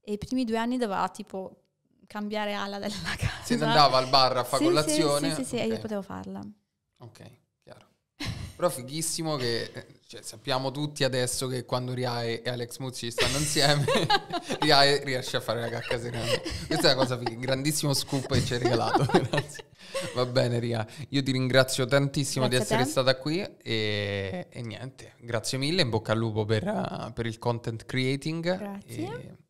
e i primi due anni doveva tipo cambiare ala della casa. Se Si andava al bar a fare sì, colazione. Sì, sì, sì, sì okay. e io potevo farla. Ok, chiaro. Però fighissimo che eh, cioè, sappiamo tutti adesso che quando Ria e Alex Muzzi stanno insieme, Ria riesce a fare la cacca serena. Questa è una cosa figa, grandissimo scoop che ci hai regalato. Grazie. Va bene, Ria. Io ti ringrazio tantissimo grazie di essere stata qui e, e, niente, grazie mille, in bocca al lupo per, per il content creating. Grazie. E,